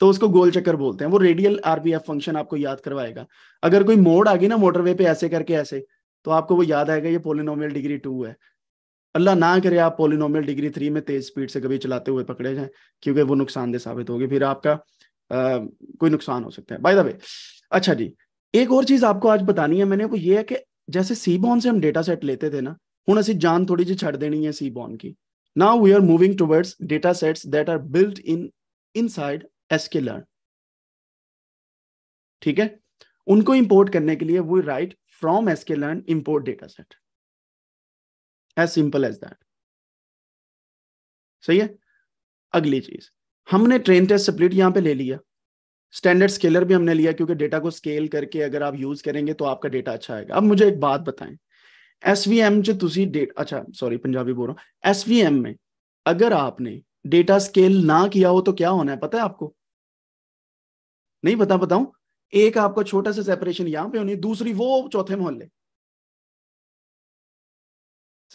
तो उसको गोल चक्कर बोलते हैं वो रेडियल आरबीएफ फंक्शन आपको याद करवाएगा अगर कोई मोड़ आ गई ना मोटरवे पे ऐसे करके ऐसे तो आपको वो याद आएगा ये पोलिनोमियल डिग्री टू है अल्लाह ना करे आप पोलिनोमियल डिग्री थ्री में तेज स्पीड से कभी चलाते हुए पकड़े जाए क्योंकि वो नुकसानदेह साबित होगी फिर आपका आ, कोई नुकसान हो सकता है बाय द वे अच्छा जी एक और चीज आपको आज बतानी है मैंने वो ये है कि जैसे सी बॉन से हम डेटा सेट लेते थे ना ਹੁਣ ਅਸੀਂ ਜਾਨ ਥੋੜੀ ਜਿਹੀ ਛੱਡ ਦੇਣੀ ਹੈ ਸੀਬੌਨ ਕੀ now we are moving towards data sets that are built in S K learn ठीक है उनको इम्पोर्ट करने के लिए we write from K learn import data set as simple as that सही है अगली चीज हमने ट्रेन टेस्ट स्प्लिट यहां पे ले लिया स्टैंडर्ड स्केलर भी हमने लिया क्योंकि डेटा को स्केल करके अगर आप यूज करेंगे तो आपका डेटा अच्छा आएगा अब मुझे एक बात बताएं ਐਸਵੀਐਮ 'ਚ ਤੁਸੀਂ ਡੇਟਾ ਅੱਛਾ ਸੌਰੀ ਪੰਜਾਬੀ ਬੋਲ ਰਹਾ ਐਸਵੀਐਮ में अगर आपने डेटा स्केल ना किया हो तो क्या होना है पता है आपको नहीं पता बताऊं एक आपका छोटा सा सेपरेशन यहां पे होनी दूसरी वो चौथे मोहल्ले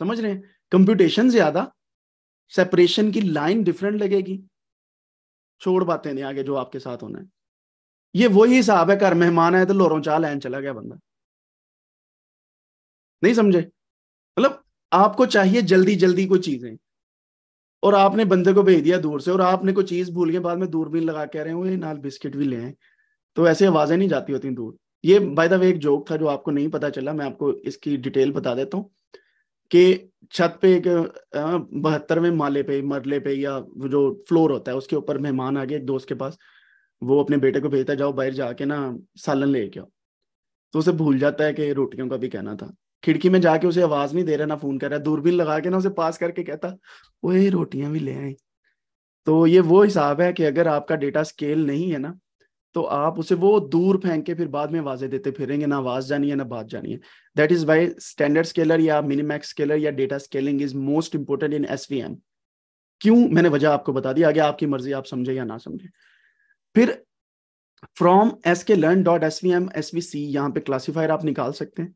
समझ रहे हैं कंप्यूटेशन ज्यादा सेपरेशन की लाइन डिफरेंट लगेगी छोड़ बातें नहीं आगे जो आपके साथ होना है ये वही हिसाब है घर मेहमान है तो लोरों चाह लाइन चला गया बंदा नहीं समझे मतलब आपको चाहिए जल्दी जल्दी कोई चीजें और आपने बंदे को भेज दिया दूर से और आपने कोई चीज भूल के बाद में दूरबीन लगा के रहे हो ये नाल बिस्किट भी ले आए तो ऐसे आवाजें नहीं जाती होती दूर ये बाय द वे एक जोक था जो आपको नहीं पता चला मैं आपको इसकी डिटेल बता देता हूँ कि छत पे एक बहत्तरवें माले पे मरले पे या जो फ्लोर होता है उसके ऊपर मेहमान आ गए एक दोस्त के पास वो अपने बेटे को भेजता जाओ बाहर जाके ना सालन लेके आओ तो उसे भूल जाता है कि रोटियों का भी कहना था खिड़की में जाके उसे आवाज नहीं दे रहा ना फोन कर रहा दूरबीन लगा के ना उसे पास करके कहता ये रोटियां भी ले आई तो ये वो हिसाब है कि अगर आपका डेटा स्केल नहीं है ना तो आप उसे वो दूर फेंक के फिर बाद में आवाजें देते फिरेंगे ना आवाज जानी है ना बात जानी है that is why standard scaler या मिनिमैक्स स्केलर या data scaling is most important in S क्यों मैंने वजह आपको बता दी आगे आपकी मर्जी आप समझे या ना समझे फिर from S K learn dot S V M S V C यहाँ पे क्लासीफायर आप निकाल सकते हैं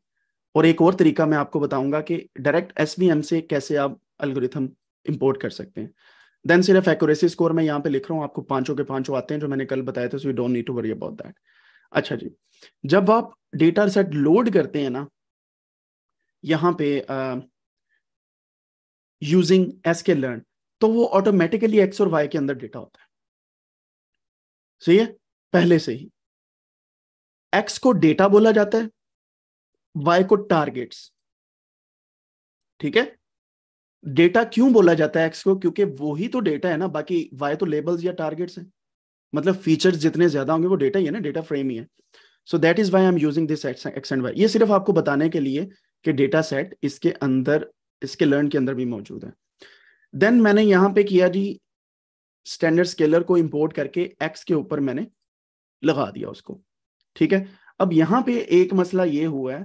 और एक और तरीका मैं आपको बताऊंगा कि डायरेक्ट एस से कैसे आप अलगोरिथम इम्पोर्ट कर सकते हैं देन सिर्फ एक्यूरेसी स्कोर मैं यहाँ पे लिख रहा हूँ आपको पांचों के पांचों आते हैं जो मैंने कल बताया था so you don't need to worry about that अच्छा जी जब आप डेटा सेट लोड करते हैं ना यहाँ पे यूजिंग एस के लर्न तो वो ऑटोमेटिकली एक्स और वाई के अंदर डेटा होता है सही है पहले से ही एक्स को डेटा बोला जाता है वाई को टारगेट्स ठीक है डेटा क्यों बोला जाता है एक्स को क्योंकि वो ही तो डेटा है ना बाकी वाई तो लेबल्स या टारगेट्स हैं मतलब फीचर्स जितने ज्यादा होंगे वो डेटा ही है ना डेटा फ्रेम ही है so that is why I am using this x and y ये सिर्फ आपको बताने के लिए कि डेटा सेट इसके अंदर इसके लर्न के अंदर भी मौजूद है देन मैंने यहां पे किया जी स्टैंडर्ड स्केलर को इंपोर्ट करके एक्स के ऊपर मैंने लगा दिया उसको ठीक है अब यहां पे एक मसला ये हुआ है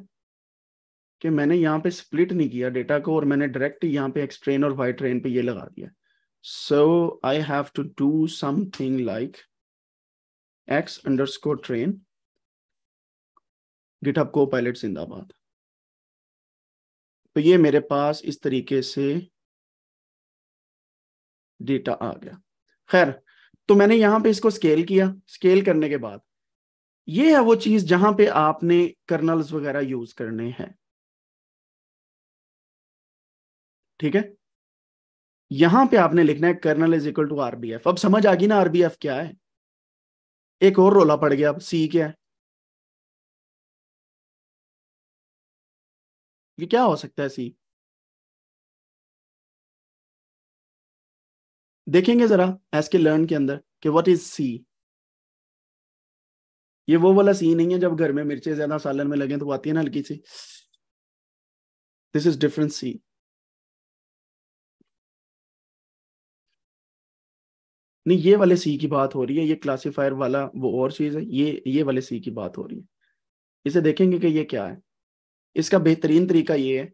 कि मैंने यहाँ पे स्प्लिट नहीं किया डेटा को और मैंने डायरेक्ट यहाँ पे एक्स ट्रेन और वाई ट्रेन पे ये लगा दिया so I have to do something like x underscore train गिटअप को पायलट जिंदाबाद तो ये मेरे पास इस तरीके से डेटा आ गया खैर तो मैंने यहां पे इसको स्केल किया स्केल करने के बाद ये है वो चीज जहां पे आपने कर्नल्स वगैरह यूज करने हैं ठीक है यहां पे आपने लिखना है kernel is equal to RBF अब समझ आ गई ना आरबीएफ क्या है एक और रोला पड़ गया अब सी क्या है ये क्या हो सकता है सी देखेंगे जरा एस के लर्न के अंदर कि व्हाट इज सी ये वो वाला सी नहीं है जब घर में मिर्चे ज्यादा सालन में लगे तो आती है ना हल्की सी दिस इज डिफरेंट सी नहीं ये वाले सी की बात हो रही है ये क्लासिफायर वाला वो और चीज है ये ये वाले सी की बात हो रही है इसे देखेंगे कि ये क्या है इसका बेहतरीन तरीका ये है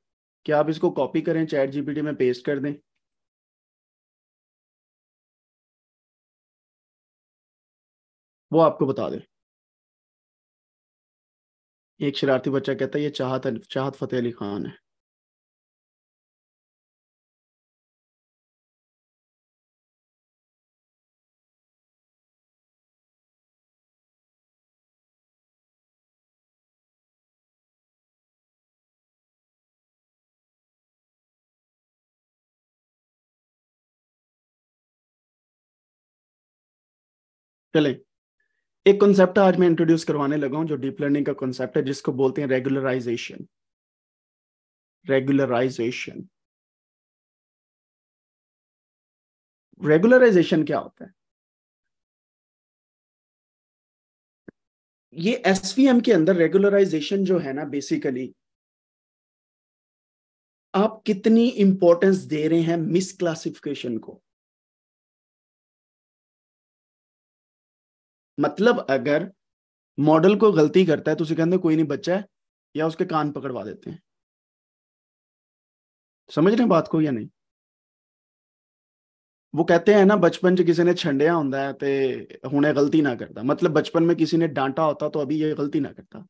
कि आप इसको कॉपी करें चैट जीपीटी में पेस्ट कर दें वो आपको बता दे एक शरारती बच्चा कहता है ये चाहत चाहत फतेह अली खान है चले एक कॉन्सेप्ट आज मैं इंट्रोड्यूस करवाने लगा हूं जो डीप लर्निंग का कॉन्सेप्ट है जिसको बोलते हैं रेगुलराइजेशन रेगुलराइजेशन रेगुलराइजेशन क्या होता है ये एसवीएम के अंदर रेगुलराइजेशन जो है ना बेसिकली आप कितनी इंपॉर्टेंस दे रहे हैं मिस क्लासिफिकेशन को मतलब अगर मॉडल को गलती करता है तो उसे कहते कोई नहीं बच्चा है या उसके कान पकड़वा देते हैं समझ रहे हैं बात को या नहीं वो कहते हैं ना बचपन च किसी ने छंडिया होंगे तो हूं गलती ना करता मतलब बचपन में किसी ने डांटा होता तो अभी ये गलती ना करता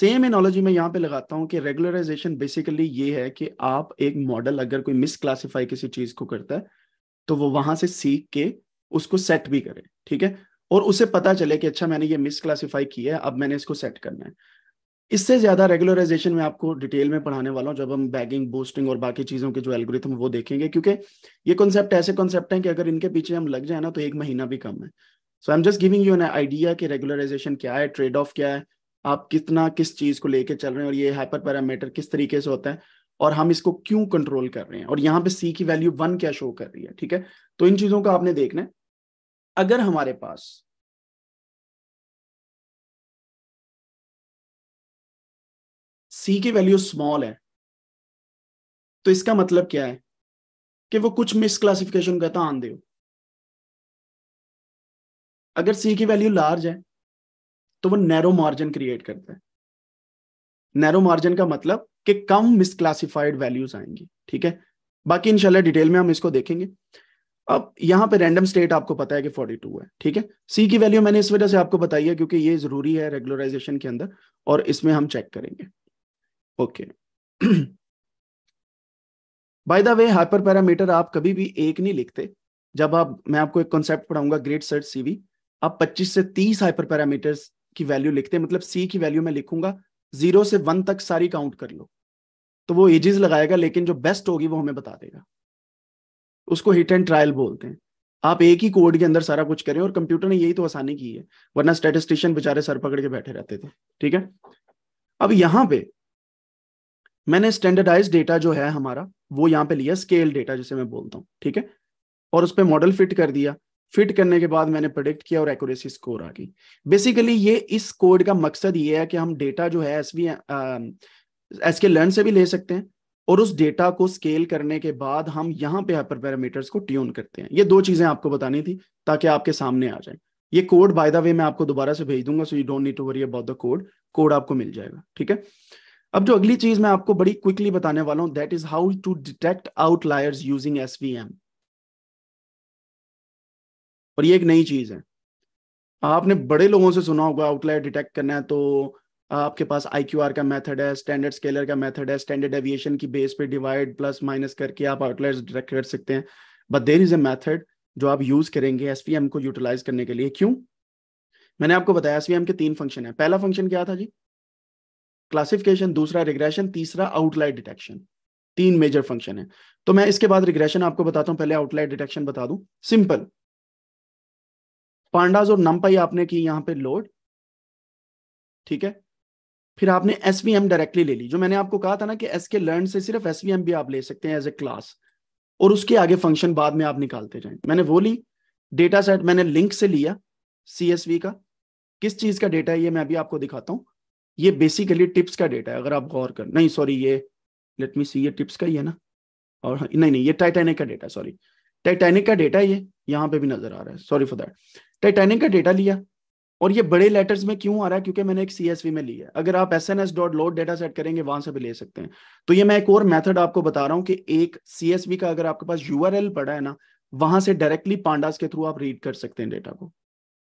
सेम एनोलॉजी मैं यहाँ पे लगाता हूँ कि रेगुलराइजेशन बेसिकली ये है कि आप एक मॉडल अगर कोई मिसक्लासीफाई किसी चीज को करता है तो वो वहां से सीख के उसको सेट भी करे ठीक है और उसे पता चले कि अच्छा मैंने ये मिस क्लासीफाई किया है अब मैंने इसको सेट करना है इससे ज्यादा रेगुलराइजेशन में आपको डिटेल में पढ़ाने वाला हूँ जब हम बैगिंग बूस्टिंग और बाकी चीजों के जो एल्गोरिथम वो देखेंगे क्योंकि ये कॉन्सेप्ट ऐसे कॉन्सेप्ट हैं कि अगर इनके पीछे हम लग जाए ना तो एक महीना भी कम है so I am just giving you an idea कि रेगुलराइजेशन क्या है ट्रेड ऑफ क्या है आप कितना किस चीज को लेके चल रहे हैं और ये हाइपर पैरामीटर किस तरीके से होता है और हम इसको क्यों कंट्रोल कर रहे हैं और यहाँ पे सी की वैल्यू वन क्या शो कर रही है ठीक है तो इन चीजों का आपने देखना है अगर हमारे पास सी की वैल्यू स्मॉल है तो इसका मतलब क्या है कि वो कुछ मिस क्लासिफिकेशन का तो आन दे अगर सी की वैल्यू लार्ज है तो वो नैरो मार्जिन क्रिएट करता है नैरो मार्जिन का मतलब कि कम मिसक्लासिफाइड वैल्यूज आएंगी ठीक है बाकी इंशाल्लाह डिटेल में हम इसको देखेंगे अब यहाँ पे रैंडम स्टेट आपको पता है कि 42 है ठीक है सी की वैल्यू मैंने इस वजह से आपको बताई है क्योंकि ये जरूरी है रेगुलराइजेशन के अंदर और इसमें हम चेक करेंगे okay by the way hyper parameter आप कभी भी एक नहीं लिखते जब आप मैं आपको एक कॉन्सेप्ट पढ़ाऊंगा ग्रेट सर्च सीवी आप 25 से 30 हाइपर पैरामीटर की वैल्यू लिखते हैं मतलब सी की वैल्यू मैं लिखूंगा जीरो से वन तक सारी काउंट कर लो तो वो एजेस लगाएगा लेकिन जो बेस्ट होगी वो हमें बता देगा उसको हिट एंड ट्रायल बोलते हैं आप एक ही कोड के अंदर सारा कुछ करें और कंप्यूटर ने यही तो आसानी की है वरना स्टेटिस्टिशियन बेचारे सर पकड़ के बैठे रहते थे ठीक है अब यहां पे मैंने स्टैंडर्डाइज डेटा जो है हमारा वो यहाँ पे लिया स्केल डेटा जिसे मैं बोलता हूँ ठीक है और उस पर मॉडल फिट कर दिया फिट करने के बाद मैंने प्रोडिक्ट किया और एक्यूरेसी स्कोर आ गई बेसिकली ये इस कोड का मकसद ये है कि हम डेटा जो है S V S K learn से भी ले सकते हैं और उस डेटा को स्केल करने के बाद हम यहाँ पे हाइपर पैरामीटर्स को ट्यून करते हैं ये दो चीजें आपको बतानी थी ताकि आपके सामने आ जाए ये कोड बाय द वे मैं आपको दोबारा से भेज दूंगा so you don't need to worry about the code code आपको मिल जाएगा ठीक है अब जो अगली चीज मैं आपको बड़ी क्विकली बताने वाला हूं that is how to detect outliers using S और ये एक नई चीज है आपने बड़े लोगों से सुना होगा आउटलायर डिटेक्ट करना है तो आपके पास आई क्यू आर का मेथड है स्टैंडर्ड स्केलर का मेथड है स्टैंडर्ड एविएशन की बेस पे डिवाइड प्लस माइनस करके आप आउटलाइट डायरेक्ट कर सकते हैं but there is a method जो आप यूज करेंगे एस को यूटिलाइज करने के लिए क्यों मैंने आपको बताया एस के तीन फंक्शन है पहला फंक्शन क्या था जी क्लासिफिकेशन दूसरा रिग्रेशन तीसरा आउटलाइट डिटेक्शन तीन मेजर फंक्शन है तो मैं इसके बाद रिग्रेशन आपको बताता हूं पहले आउटलाइट डिटेक्शन बता दू सिंपल पांडाज और नंपाई आपने की यहां पे लोड ठीक है फिर आपने एस डायरेक्टली ले ली जो मैंने आपको कहा था ना कि एस के लर्न से सिर्फ एस भी आप ले सकते हैं एज ए क्लास और उसके आगे फंक्शन बाद में आप निकालते जाए मैंने वो ली डेटा सेट मैंने लिंक से लिया सी का किस चीज का डेटा है ये मैं अभी आपको दिखाता हूँ ये बेसिकली टिप्स का डेटा है अगर आप गौर कर नहीं सॉरी ये लेट मी सी ये टिप्स का ही है ना और नहीं नहीं ये टाइटेनिक का डेटा सॉरी टाइटेनिक का डेटा ये यहाँ पे भी नजर आ रहा है सॉरी फॉर दैट टाइटेनिक का डेटा लिया और ये बड़े लेटर्स में क्यों आ रहा है क्योंकि मैंने एक सीएसवी में लिया है अगर आप S N S dot load data set करेंगे वहां से भी ले सकते हैं तो ये मैं एक और मेथड आपको बता रहा हूँ कि एक सीएसवी का अगर आपके पास यू पड़ा है ना वहां से डायरेक्टली पांडास के थ्रू आप रीड कर सकते हैं डेटा को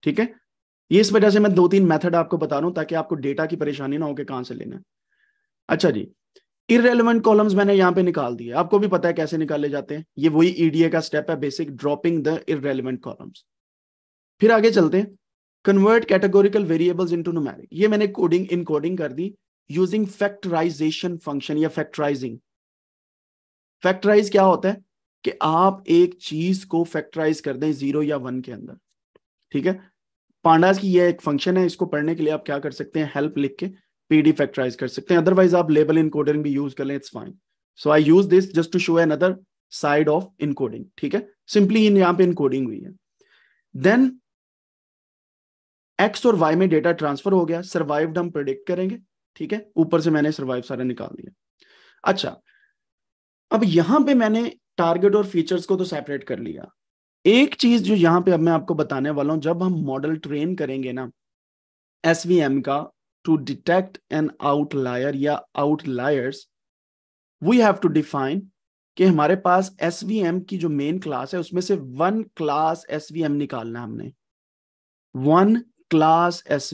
ठीक है ये इस वजह से मैं दो तीन मेथड आपको बता रहा हूँ ताकि आपको डेटा की परेशानी ना हो कि कहां से लेना है अच्छा जी इरेलीवेंट कॉलम्स मैंने यहाँ पे निकाल दिए आपको भी पता है कैसे निकाले जाते हैं ये वही ईडीए e का स्टेप है basic dropping the irrelevant columns फिर आगे चलते हैं convert categorical variables into numeric ये मैंने कोडिंग इन कोडिंग कर दी यूजिंग फैक्टराइजेशन फंक्शन या फैक्टराइजिंग फैक्टराइज क्या होता है कि आप एक चीज को फैक्टराइज कर दें जीरो या वन के अंदर ठीक है पांडाज की यह एक फंक्शन है इसको पढ़ने के लिए आप क्या कर सकते हैं हेल्प लिख के पीडी फैक्टराइज कर सकते हैं अदरवाइज आप लेबल इनकोडिंग भी यूज कर लें it's fine so I use this just to show another side of encoding ठीक है सिंपली इन यहां पे इनकोडिंग हुई है देन एक्स और वाई में डेटा ट्रांसफर हो गया सर्वाइव हम प्रिडिक्ट करेंगे ठीक है ऊपर से मैंने सर्वाइव सारा निकाल दिया अच्छा अब यहां पे मैंने टारगेट और फीचर्स को तो सेपरेट कर लिया एक चीज जो यहां पे अब मैं आपको बताने वाला हूं जब हम मॉडल ट्रेन करेंगे ना एस का टू डिटेक्ट एन आउट या outliers we have to define कि हमारे पास एस की जो मेन क्लास है उसमें से वन क्लास एस निकालना हमने वन क्लास एस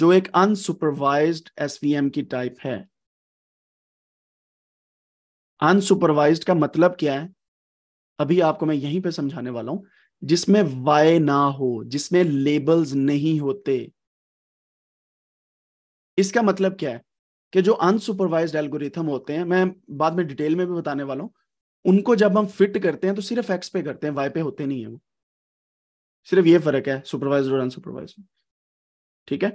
जो एक अनसुपरवाइज्ड एस की टाइप है अनसुपरवाइज्ड का मतलब क्या है अभी आपको मैं यहीं पे समझाने वाला हूं जिसमें वाय ना हो जिसमें लेबल्स नहीं होते इसका मतलब क्या है कि जो अनसुपरवाइज्ड एल्गोरिथम होते हैं मैं बाद में डिटेल में भी बताने वाला हूं उनको जब हम फिट करते हैं तो सिर्फ एक्स पे करते हैं वाई पे होते नहीं है वो सिर्फ ये फर्क है सुपरवाइज और अनसुपरवाइज ठीक है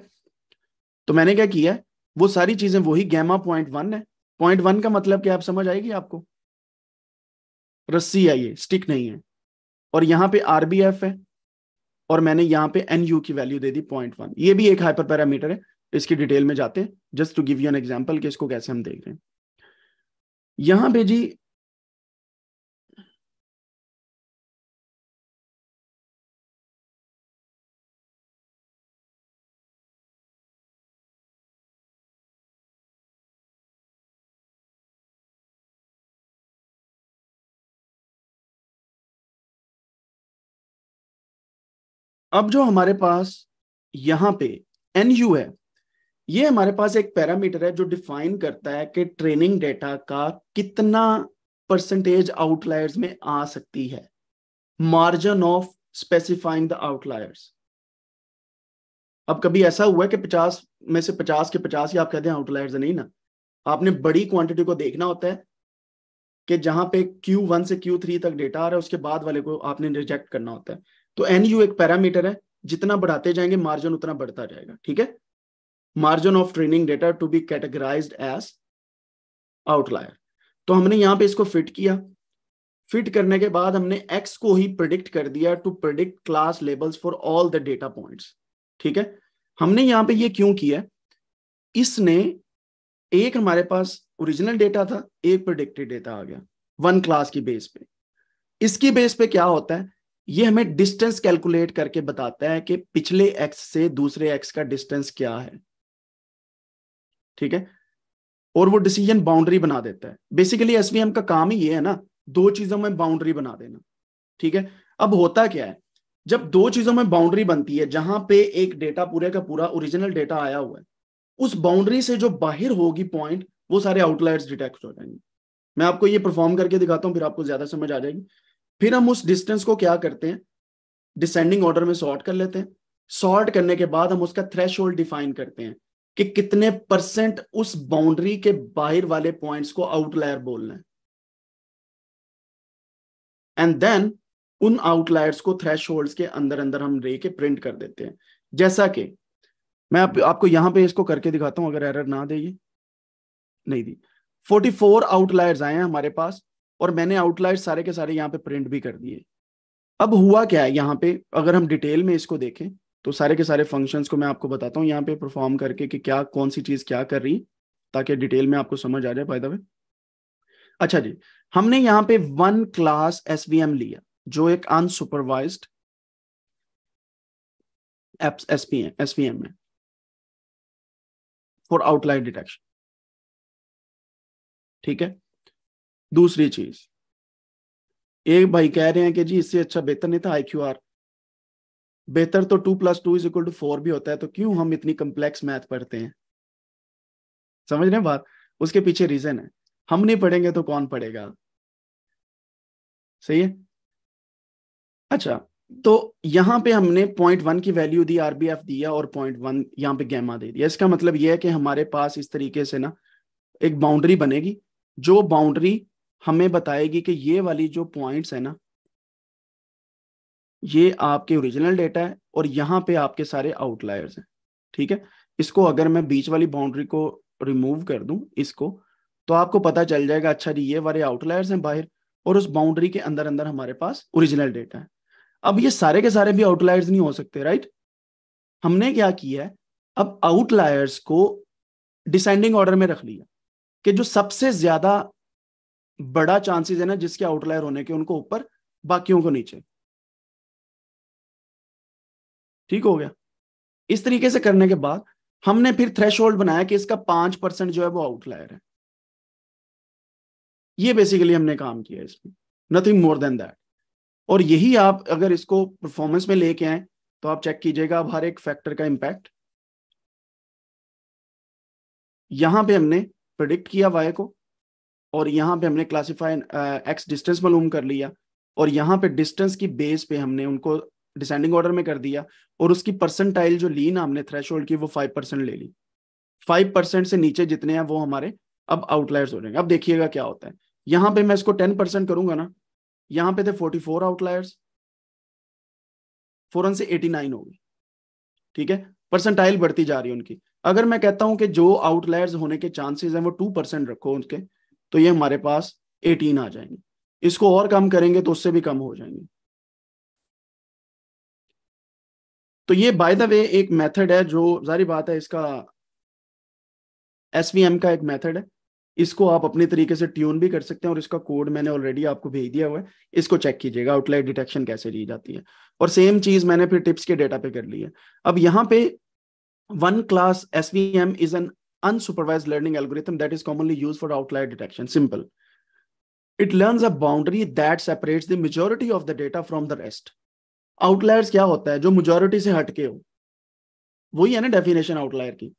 तो मैंने क्या किया वो सारी चीजें वही गैमा पॉइंट वन है पॉइंट वन का मतलब क्या आप समझ आएगी आपको रस्सी है ये स्टिक नहीं है और यहाँ पे आरबीएफ है और मैंने यहां पे यू की वैल्यू दे दी पॉइंट वन ये भी एक हाइपर पैरामीटर है इसकी डिटेल में जाते हैं just to give you an example कि इसको कैसे हम देख रहे हैं यहां पे जी अब जो हमारे पास यहाँ पे एन यू है ये हमारे पास एक पैरामीटर है जो डिफाइन करता है कि ट्रेनिंग डेटा का कितना परसेंटेज आउटलायर्स में आ सकती है margin of specifying the outliers अब कभी ऐसा हुआ है कि 50 में से 50 के 50 ही आप कहते हैं आउटलायर्स नहीं ना आपने बड़ी क्वांटिटी को देखना होता है कि जहां पे Q1 से Q3 तक डेटा आ रहा है उसके बाद वाले को आपने रिजेक्ट करना होता है तो एन यू एक पैरामीटर है जितना बढ़ाते जाएंगे मार्जिन उतना बढ़ता जाएगा ठीक है margin of training data to be categorize as outlier तो हमने यहां पे इसको फिट किया फिट करने के बाद हमने एक्स को ही प्रिडिक्ट कर दिया to predict class labels for all the data points ठीक है हमने यहाँ पे ये क्यों किया इसने एक हमारे पास ओरिजिनल डेटा था एक प्रिडिक्टेड डेटा आ गया वन क्लास की बेस पे इसकी बेस पे क्या होता है ये हमें डिस्टेंस कैलकुलेट करके बताता है कि पिछले एक्स से दूसरे एक्स का डिस्टेंस क्या है ठीक है और वो डिसीजन बाउंड्री बना देता है बेसिकली एसवीएम का काम ही ये है ना दो चीजों में बाउंड्री बना देना ठीक है अब होता क्या है जब दो चीजों में बाउंड्री बनती है जहां पे एक डेटा पूरे का पूरा ओरिजिनल डेटा आया हुआ है उस बाउंड्री से जो बाहर होगी पॉइंट वो सारे आउटलाइट डिटेक्ट हो जाएंगे मैं आपको ये परफॉर्म करके दिखाता हूँ फिर आपको ज्यादा समझ आ जाएगी फिर हम उस डिस्टेंस को क्या करते हैं डिसेंडिंग ऑर्डर में सॉर्ट कर लेते हैं सॉर्ट करने के बाद हम उसका थ्रेश डिफाइन करते हैं कि कितने परसेंट उस बाउंड्री के बाहर वाले पॉइंट्स को आउटलायर बोलना है एंड देन उन आउटलायर्स को थ्रेश के अंदर अंदर हम रे के प्रिंट कर देते हैं जैसा कि मैं आप, आपको यहां पे इसको करके दिखाता हूं अगर एरर ना दे ये नहीं दी 44 आउटलायर्स आए हैं हमारे पास और मैंने आउटलाइट सारे के सारे यहाँ पे प्रिंट भी कर दिए अब हुआ क्या है यहाँ पे अगर हम डिटेल में इसको देखें तो सारे के सारे फंक्शंस को मैं आपको बताता हूँ यहाँ पे परफॉर्म करके कि क्या कौन सी चीज़ क्या कर रही ताकि डिटेल में आपको समझ आ जाए बाय अच्छा जी हमने यहाँ पे वन क्लास एस लिया जो एक अनसुपरवाइज एप्स एसपीएम एम में फॉर आउटलाइन डिटेक्शन ठीक है दूसरी चीज एक भाई कह रहे हैं कि जी इससे अच्छा बेहतर नहीं था आई क्यू आर बेहतर तो two plus two is equal to four भी होता है तो क्यों हम इतनी कम्प्लेक्स मैथ पढ़ते हैं समझ रहे बात उसके पीछे रीजन है हम नहीं पढ़ेंगे तो कौन पढ़ेगा सही है अच्छा तो यहां पे हमने पॉइंट वन की वैल्यू दी आरबीएफ दिया और पॉइंट वन यहाँ पे गैमा दे दिया इसका मतलब यह है कि हमारे पास इस तरीके से ना एक बाउंड्री बनेगी जो बाउंड्री हमें बताएगी कि ये वाली जो पॉइंट्स है ना ये आपके ओरिजिनल डेटा है और यहाँ पे आपके सारे आउटलायर्स हैं ठीक है इसको अगर मैं बीच वाली बाउंड्री को रिमूव कर दूं इसको तो आपको पता चल जाएगा अच्छा जी ये वाले आउटलायर्स हैं बाहर और उस बाउंड्री के अंदर अंदर हमारे पास ओरिजिनल डेटा है अब ये सारे के सारे भी आउटलायर्स नहीं हो सकते राइट हमने क्या किया है अब आउटलायर्स को डिसेंडिंग ऑर्डर में रख लिया कि जो सबसे ज्यादा बड़ा चांसेस है ना जिसके आउटलायर होने के उनको ऊपर बाकियों को नीचे ठीक हो गया इस तरीके से करने के बाद हमने फिर थ्रेश बनाया कि इसका पांच परसेंट जो है वो आउटलायर है ये बेसिकली हमने काम किया इसमें नथिंग मोर देन दैट और यही आप अगर इसको परफॉर्मेंस में लेके आए तो आप चेक कीजिएगा हर एक फैक्टर का इम्पैक्ट यहां पे हमने प्रिडिक्ट किया वाई को और यहाँ पे हमने क्लासीफाई एक्स डिस्टेंस मालूम कर लिया और यहाँ पे डिस्टेंस की बेस पे हमने उनको डिसेंडिंग ऑर्डर में कर दिया और उसकी परसेंटाइल जो ली ना हमने थ्रेश की वो फाइव परसेंट ले ली फाइव परसेंट से नीचे जितने हैं वो हमारे अब आउटलायर्स हो जाएंगे अब देखिएगा क्या होता है यहाँ पे मैं इसको टेन परसेंट करूंगा ना यहाँ पे थे फोर्टी फोर आउटलायर्स फोरन से एटी नाइन हो गई ठीक है परसेंटाइल बढ़ती जा रही है उनकी अगर मैं कहता हूं कि जो आउटलायर्स होने के चांसेस हैं वो टू परसेंट रखो उनके तो ये हमारे पास 18 आ जाएंगे इसको और कम करेंगे तो उससे भी कम हो जाएंगे तो ये बाय द वे एक मेथड है जो जारी बात है इसका एस का एक मेथड है इसको आप अपने तरीके से ट्यून भी कर सकते हैं और इसका कोड मैंने ऑलरेडी आपको भेज दिया हुआ है इसको चेक कीजिएगा आउटलाइट डिटेक्शन कैसे ली जाती है और सेम चीज मैंने फिर टिप्स के डेटा पे कर ली है अब यहाँ पे one class SVM is an unsupervised learning algorithm that is commonly used for outlier detection. Simple. It learns a boundary that separates the majority of the data from the rest. Outliers क्या होता है जो majority से हटके हो वही है ना डेफिनेशन आउटलायर की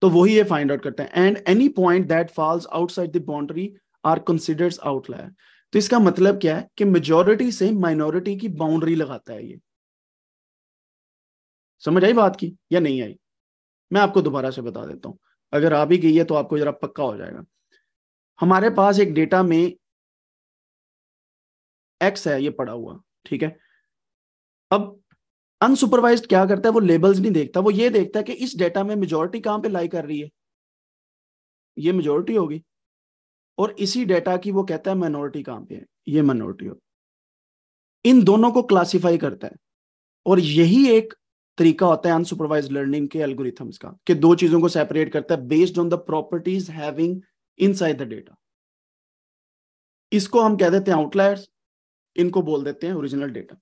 तो वही ये फाइंड आउट करते हैं and any point that falls outside the boundary are considered outlier तो इसका मतलब क्या है कि मेजोरिटी से माइनॉरिटी की बाउंड्री लगाता है ये समझ आई बात की या नहीं आई मैं आपको दोबारा से बता देता हूँ अगर आ भी गई है तो आपको जरा पक्का हो जाएगा हमारे पास एक डेटा में एक्स है ये पड़ा हुआ ठीक है अब अनसुपरवाइज क्या करता है वो लेबल्स नहीं देखता वो ये देखता है कि इस डेटा में मेजोरिटी कहां पे लाई कर रही है ये मेजोरिटी होगी और इसी डेटा की वो कहता है माइनॉरिटी कहां पे है ये माइनॉरिटी होगी इन दोनों को क्लासिफाई करता है और यही एक तरीका होता है अनसुपरवाइज लर्निंग के एल्गोरिथम्स का कि दो चीजों को सेपरेट करता है based on the properties having inside the data इसको हम कह देते हैं आउटलायर्स इनको बोल देते हैं ओरिजिनल डेटा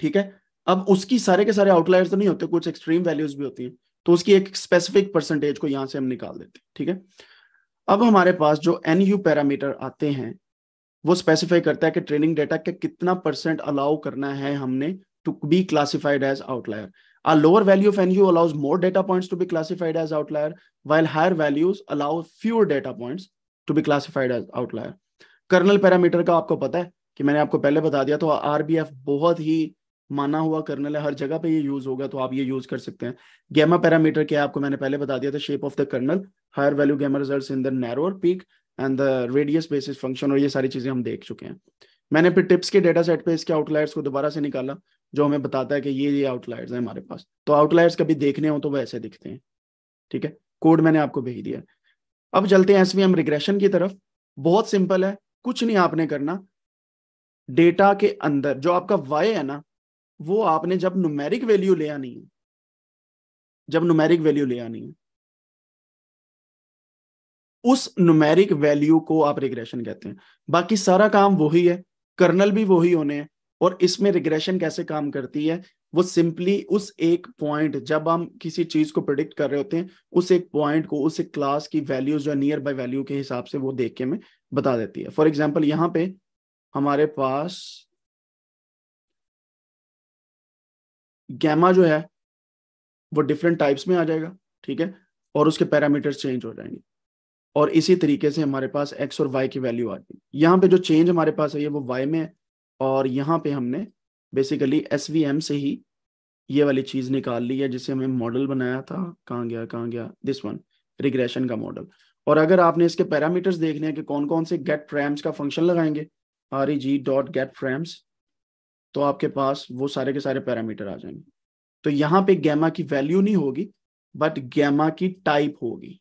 ठीक है अब उसकी सारे के सारे आउटलायर्स तो नहीं होते कुछ एक्सट्रीम वैल्यूज भी होती हैं तो उसकी एक स्पेसिफिक परसेंटेज को यहां से हम निकाल देते हैं ठीक है अब हमारे पास जो एन यू पैरामीटर आते हैं वो स्पेसिफाई करता है कि ट्रेनिंग डेटा के कितना परसेंट अलाउ करना है हमने to be classified as outlier. A lower value of NU allows more data points to be classified as outlier, while higher values allow fewer data points to be classified as outlier. Kernel parameter का आपको पता है कि मैंने आपको पहले बता दिया तो RBF बहुत ही माना हुआ कर्नल है हर जगह पे ये यूज होगा तो आप ये यूज कर सकते हैं गैमा पैरामीटर क्या है आपको मैंने पहले बता दिया था shape of the kernel higher value gamma results in the narrower peak and the radial basis function और ये सारी चीजें हम देख चुके हैं मैंने फिर टिप्स के डेटा सेट पे इसके आउटलायर्स को दोबारा से निकाला जो हमें बताता है कि ये ये आउटलायर्स हैं हमारे पास तो आउटलायर्स कभी देखने हो तो वो ऐसे दिखते हैं ठीक है कोड मैंने आपको भेज दिया अब चलते हैं एसवीएम रिग्रेशन की तरफ बहुत सिंपल है कुछ नहीं आपने करना डेटा के अंदर जो आपका वाई है ना वो आपने जब नुमेरिक वैल्यू ले आनी है जब नुमेरिक वैल्यू ले आनी है उस नुमेरिक वैल्यू को आप रिग्रेशन कहते हैं बाकी सारा काम वही है कर्नल भी वही होने हैं और इसमें रिग्रेशन कैसे काम करती है वो सिंपली उस एक पॉइंट जब हम किसी चीज को प्रिडिक्ट कर रहे होते हैं उस एक पॉइंट को उस एक क्लास की वैल्यूज या नियर बाय वैल्यू के हिसाब से वो देख के हमें बता देती है फॉर एग्जाम्पल यहाँ पे हमारे पास गैमा जो है वो डिफरेंट टाइप्स में आ जाएगा ठीक है और उसके पैरामीटर्स चेंज हो जाएंगे और इसी तरीके से हमारे पास एक्स और वाई की वैल्यू आ जाएगी यहाँ पे जो चेंज हमारे पास है ये वो वाई में है और यहाँ पे हमने बेसिकली एस से ही ये वाली चीज़ निकाल ली है जिसे हमें मॉडल बनाया था कहाँ गया कहाँ गया दिस वन रिग्रेशन का मॉडल और अगर आपने इसके पैरामीटर्स देखने हैं कि कौन कौन से गेट फ्रेम्स का फंक्शन लगाएंगे R E G dot get frames तो आपके पास वो सारे के सारे पैरामीटर आ जाएंगे तो यहाँ पे गैमा की वैल्यू नहीं होगी बट गैमा की टाइप होगी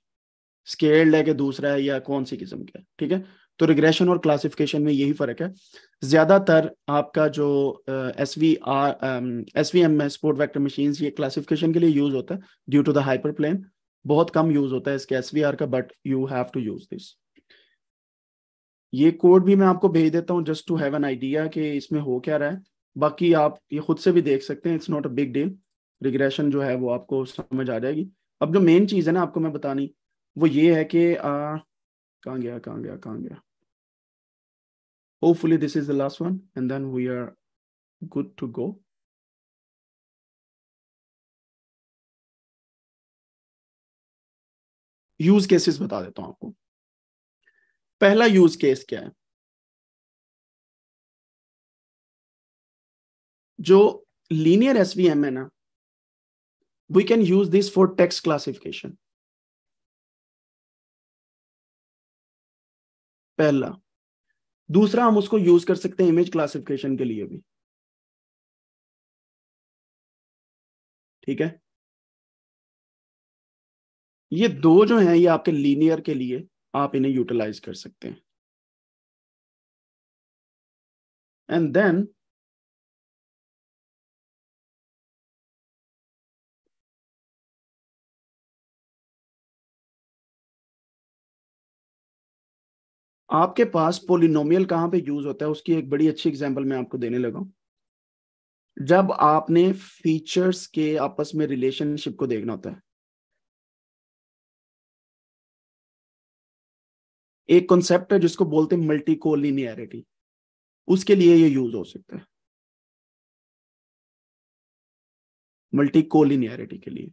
स्केल्ड है कि दूसरा है या कौन सी किस्म का ठीक है तो रिग्रेशन और क्लासिफिकेशन में यही फर्क है ज्यादातर आपका जो S V R S V M support vector machine ये क्लासिफिकेशन के लिए यूज होता है due to the hyperplane बहुत कम यूज होता है इसके एस वी आर का but you have to use this ये कोड भी मैं आपको भेज देता हूँ just to have an idea कि इसमें हो क्या रहा है बाकी आप ये खुद से भी देख सकते हैं it's not a big deal regression जो है वो आपको समझ आ जाएगी अब जो मेन चीज है ना आपको मैं बतानी वो ये है कि कहाँ गया कहाँ गया कहाँ गया Hopefully this is the last one and then we are good to go. Use cases बता देता हूं आपको पहला use case क्या है जो linear SVM है ना we can use this for text classification. Pehla, दूसरा हम उसको यूज कर सकते हैं इमेज क्लासिफिकेशन के लिए भी ठीक है ये दो जो हैं ये आपके लीनियर के लिए आप इन्हें यूटिलाइज कर सकते हैं एंड देन आपके पास पोलिनोमियल कहाँ पे यूज होता है उसकी एक बड़ी अच्छी एग्जाम्पल मैं आपको देने लगा जब आपने फीचर्स के आपस में रिलेशनशिप को देखना होता है एक कॉन्सेप्ट है जिसको बोलते हैं मल्टी कोलिनियरिटी उसके लिए ये यूज हो सकता है मल्टी कोलिनियरिटी के लिए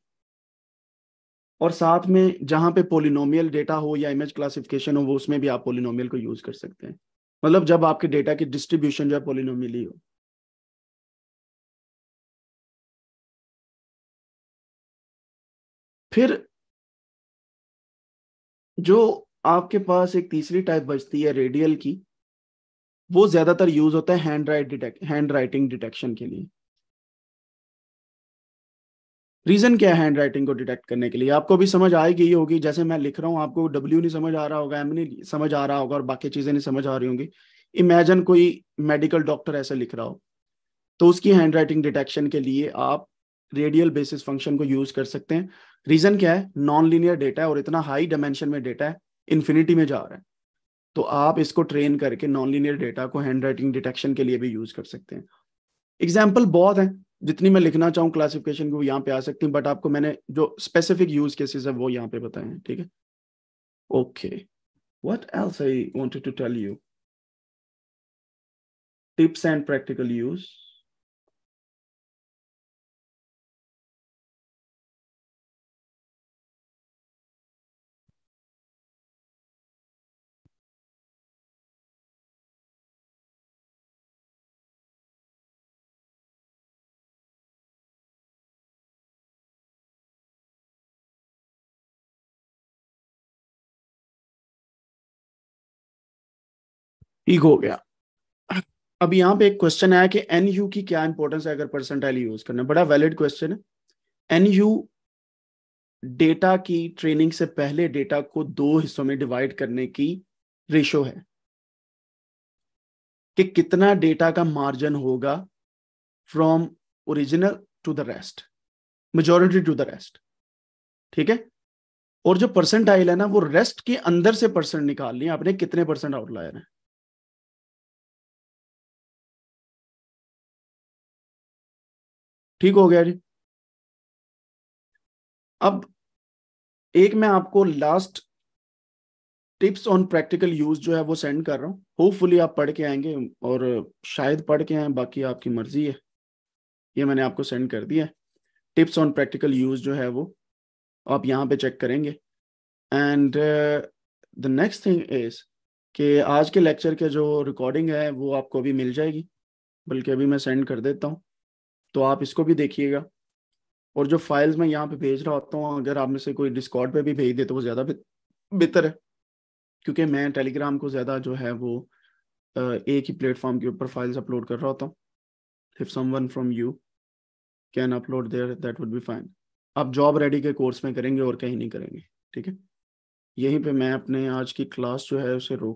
और साथ में जहां पे पोलिनोमियल डेटा हो या इमेज क्लासिफिकेशन हो वो उसमें भी आप पोलिनोमियल को यूज कर सकते हैं मतलब जब आपके डेटा की डिस्ट्रीब्यूशन जो है पोलिनोमियली हो फिर जो आपके पास एक तीसरी टाइप बचती है रेडियल की वो ज्यादातर यूज होता है hand write detect handwriting detection के लिए रीजन क्या है हैंडराइटिंग राइटिंग को डिटेक्ट करने के लिए आपको भी समझ आई गई होगी जैसे मैं लिख रहा हूँ आपको डब्ल्यू नहीं समझ आ रहा होगा एम नहीं समझ आ रहा होगा और बाकी चीजें नहीं समझ आ रही होंगी इमेजन कोई मेडिकल डॉक्टर ऐसे लिख रहा हो तो उसकी हैंड राइटिंग डिटेक्शन के लिए आप रेडियल बेसिस फंक्शन को यूज कर सकते हैं रीजन क्या है नॉन लिनियर डेटा है और इतना हाई डायमेंशन में डेटा है इन्फिनिटी में जा रहा है तो आप इसको ट्रेन करके नॉन लिनियर डेटा को हैंड राइटिंग डिटेक्शन के लिए भी यूज कर सकते हैं एग्जाम्पल बहुत है जितनी मैं लिखना चाहूँ क्लासिफिकेशन की वो यहाँ पे आ सकती है बट आपको मैंने जो स्पेसिफिक यूज केसेस है वो यहाँ पे बताए हैं ठीक है okay what else I wanted to tell you tips and practical use ठीक हो गया अब यहाँ पे एक क्वेश्चन आया कि एन यू की क्या इंपॉर्टेंस है अगर परसेंटाइल यूज करना बड़ा वैलिड क्वेश्चन है एन यू डेटा की ट्रेनिंग से पहले डेटा को दो हिस्सों में डिवाइड करने की रेशो है कि कितना डेटा का मार्जिन होगा from original to the rest majority to the rest ठीक है और जो परसेंटाइल है ना वो रेस्ट के अंदर से परसेंट निकालनी है आपने कितने परसेंट लाया है ठीक हो गया जी अब एक मैं आपको last tips on practical use जो है वो सेंड कर रहा हूँ होपफुली आप पढ़ के आएंगे और शायद पढ़ के आए बाकी आपकी मर्जी है ये मैंने आपको सेंड कर दिया है टिप्स ऑन प्रैक्टिकल यूज जो है वो आप यहाँ पे चेक करेंगे and the next thing is कि आज के लेक्चर के जो रिकॉर्डिंग है वो आपको अभी मिल जाएगी बल्कि अभी मैं सेंड कर देता हूँ तो आप इसको भी देखिएगा और जो फाइल्स मैं यहाँ पे भेज रहा होता हूँ अगर आप में से कोई डिस्कॉर्ड पे भी भेज दे तो वो ज़्यादा बेहतर है क्योंकि मैं टेलीग्राम को ज़्यादा जो है वो एक ही प्लेटफॉर्म के ऊपर फाइल्स अपलोड कर रहा होता हूँ if someone from you can upload there that would be fine आप जॉब रेडी के कोर्स में करेंगे और कहीं नहीं करेंगे ठीक है यहीं पे मैं अपने आज की क्लास जो है उसे रोक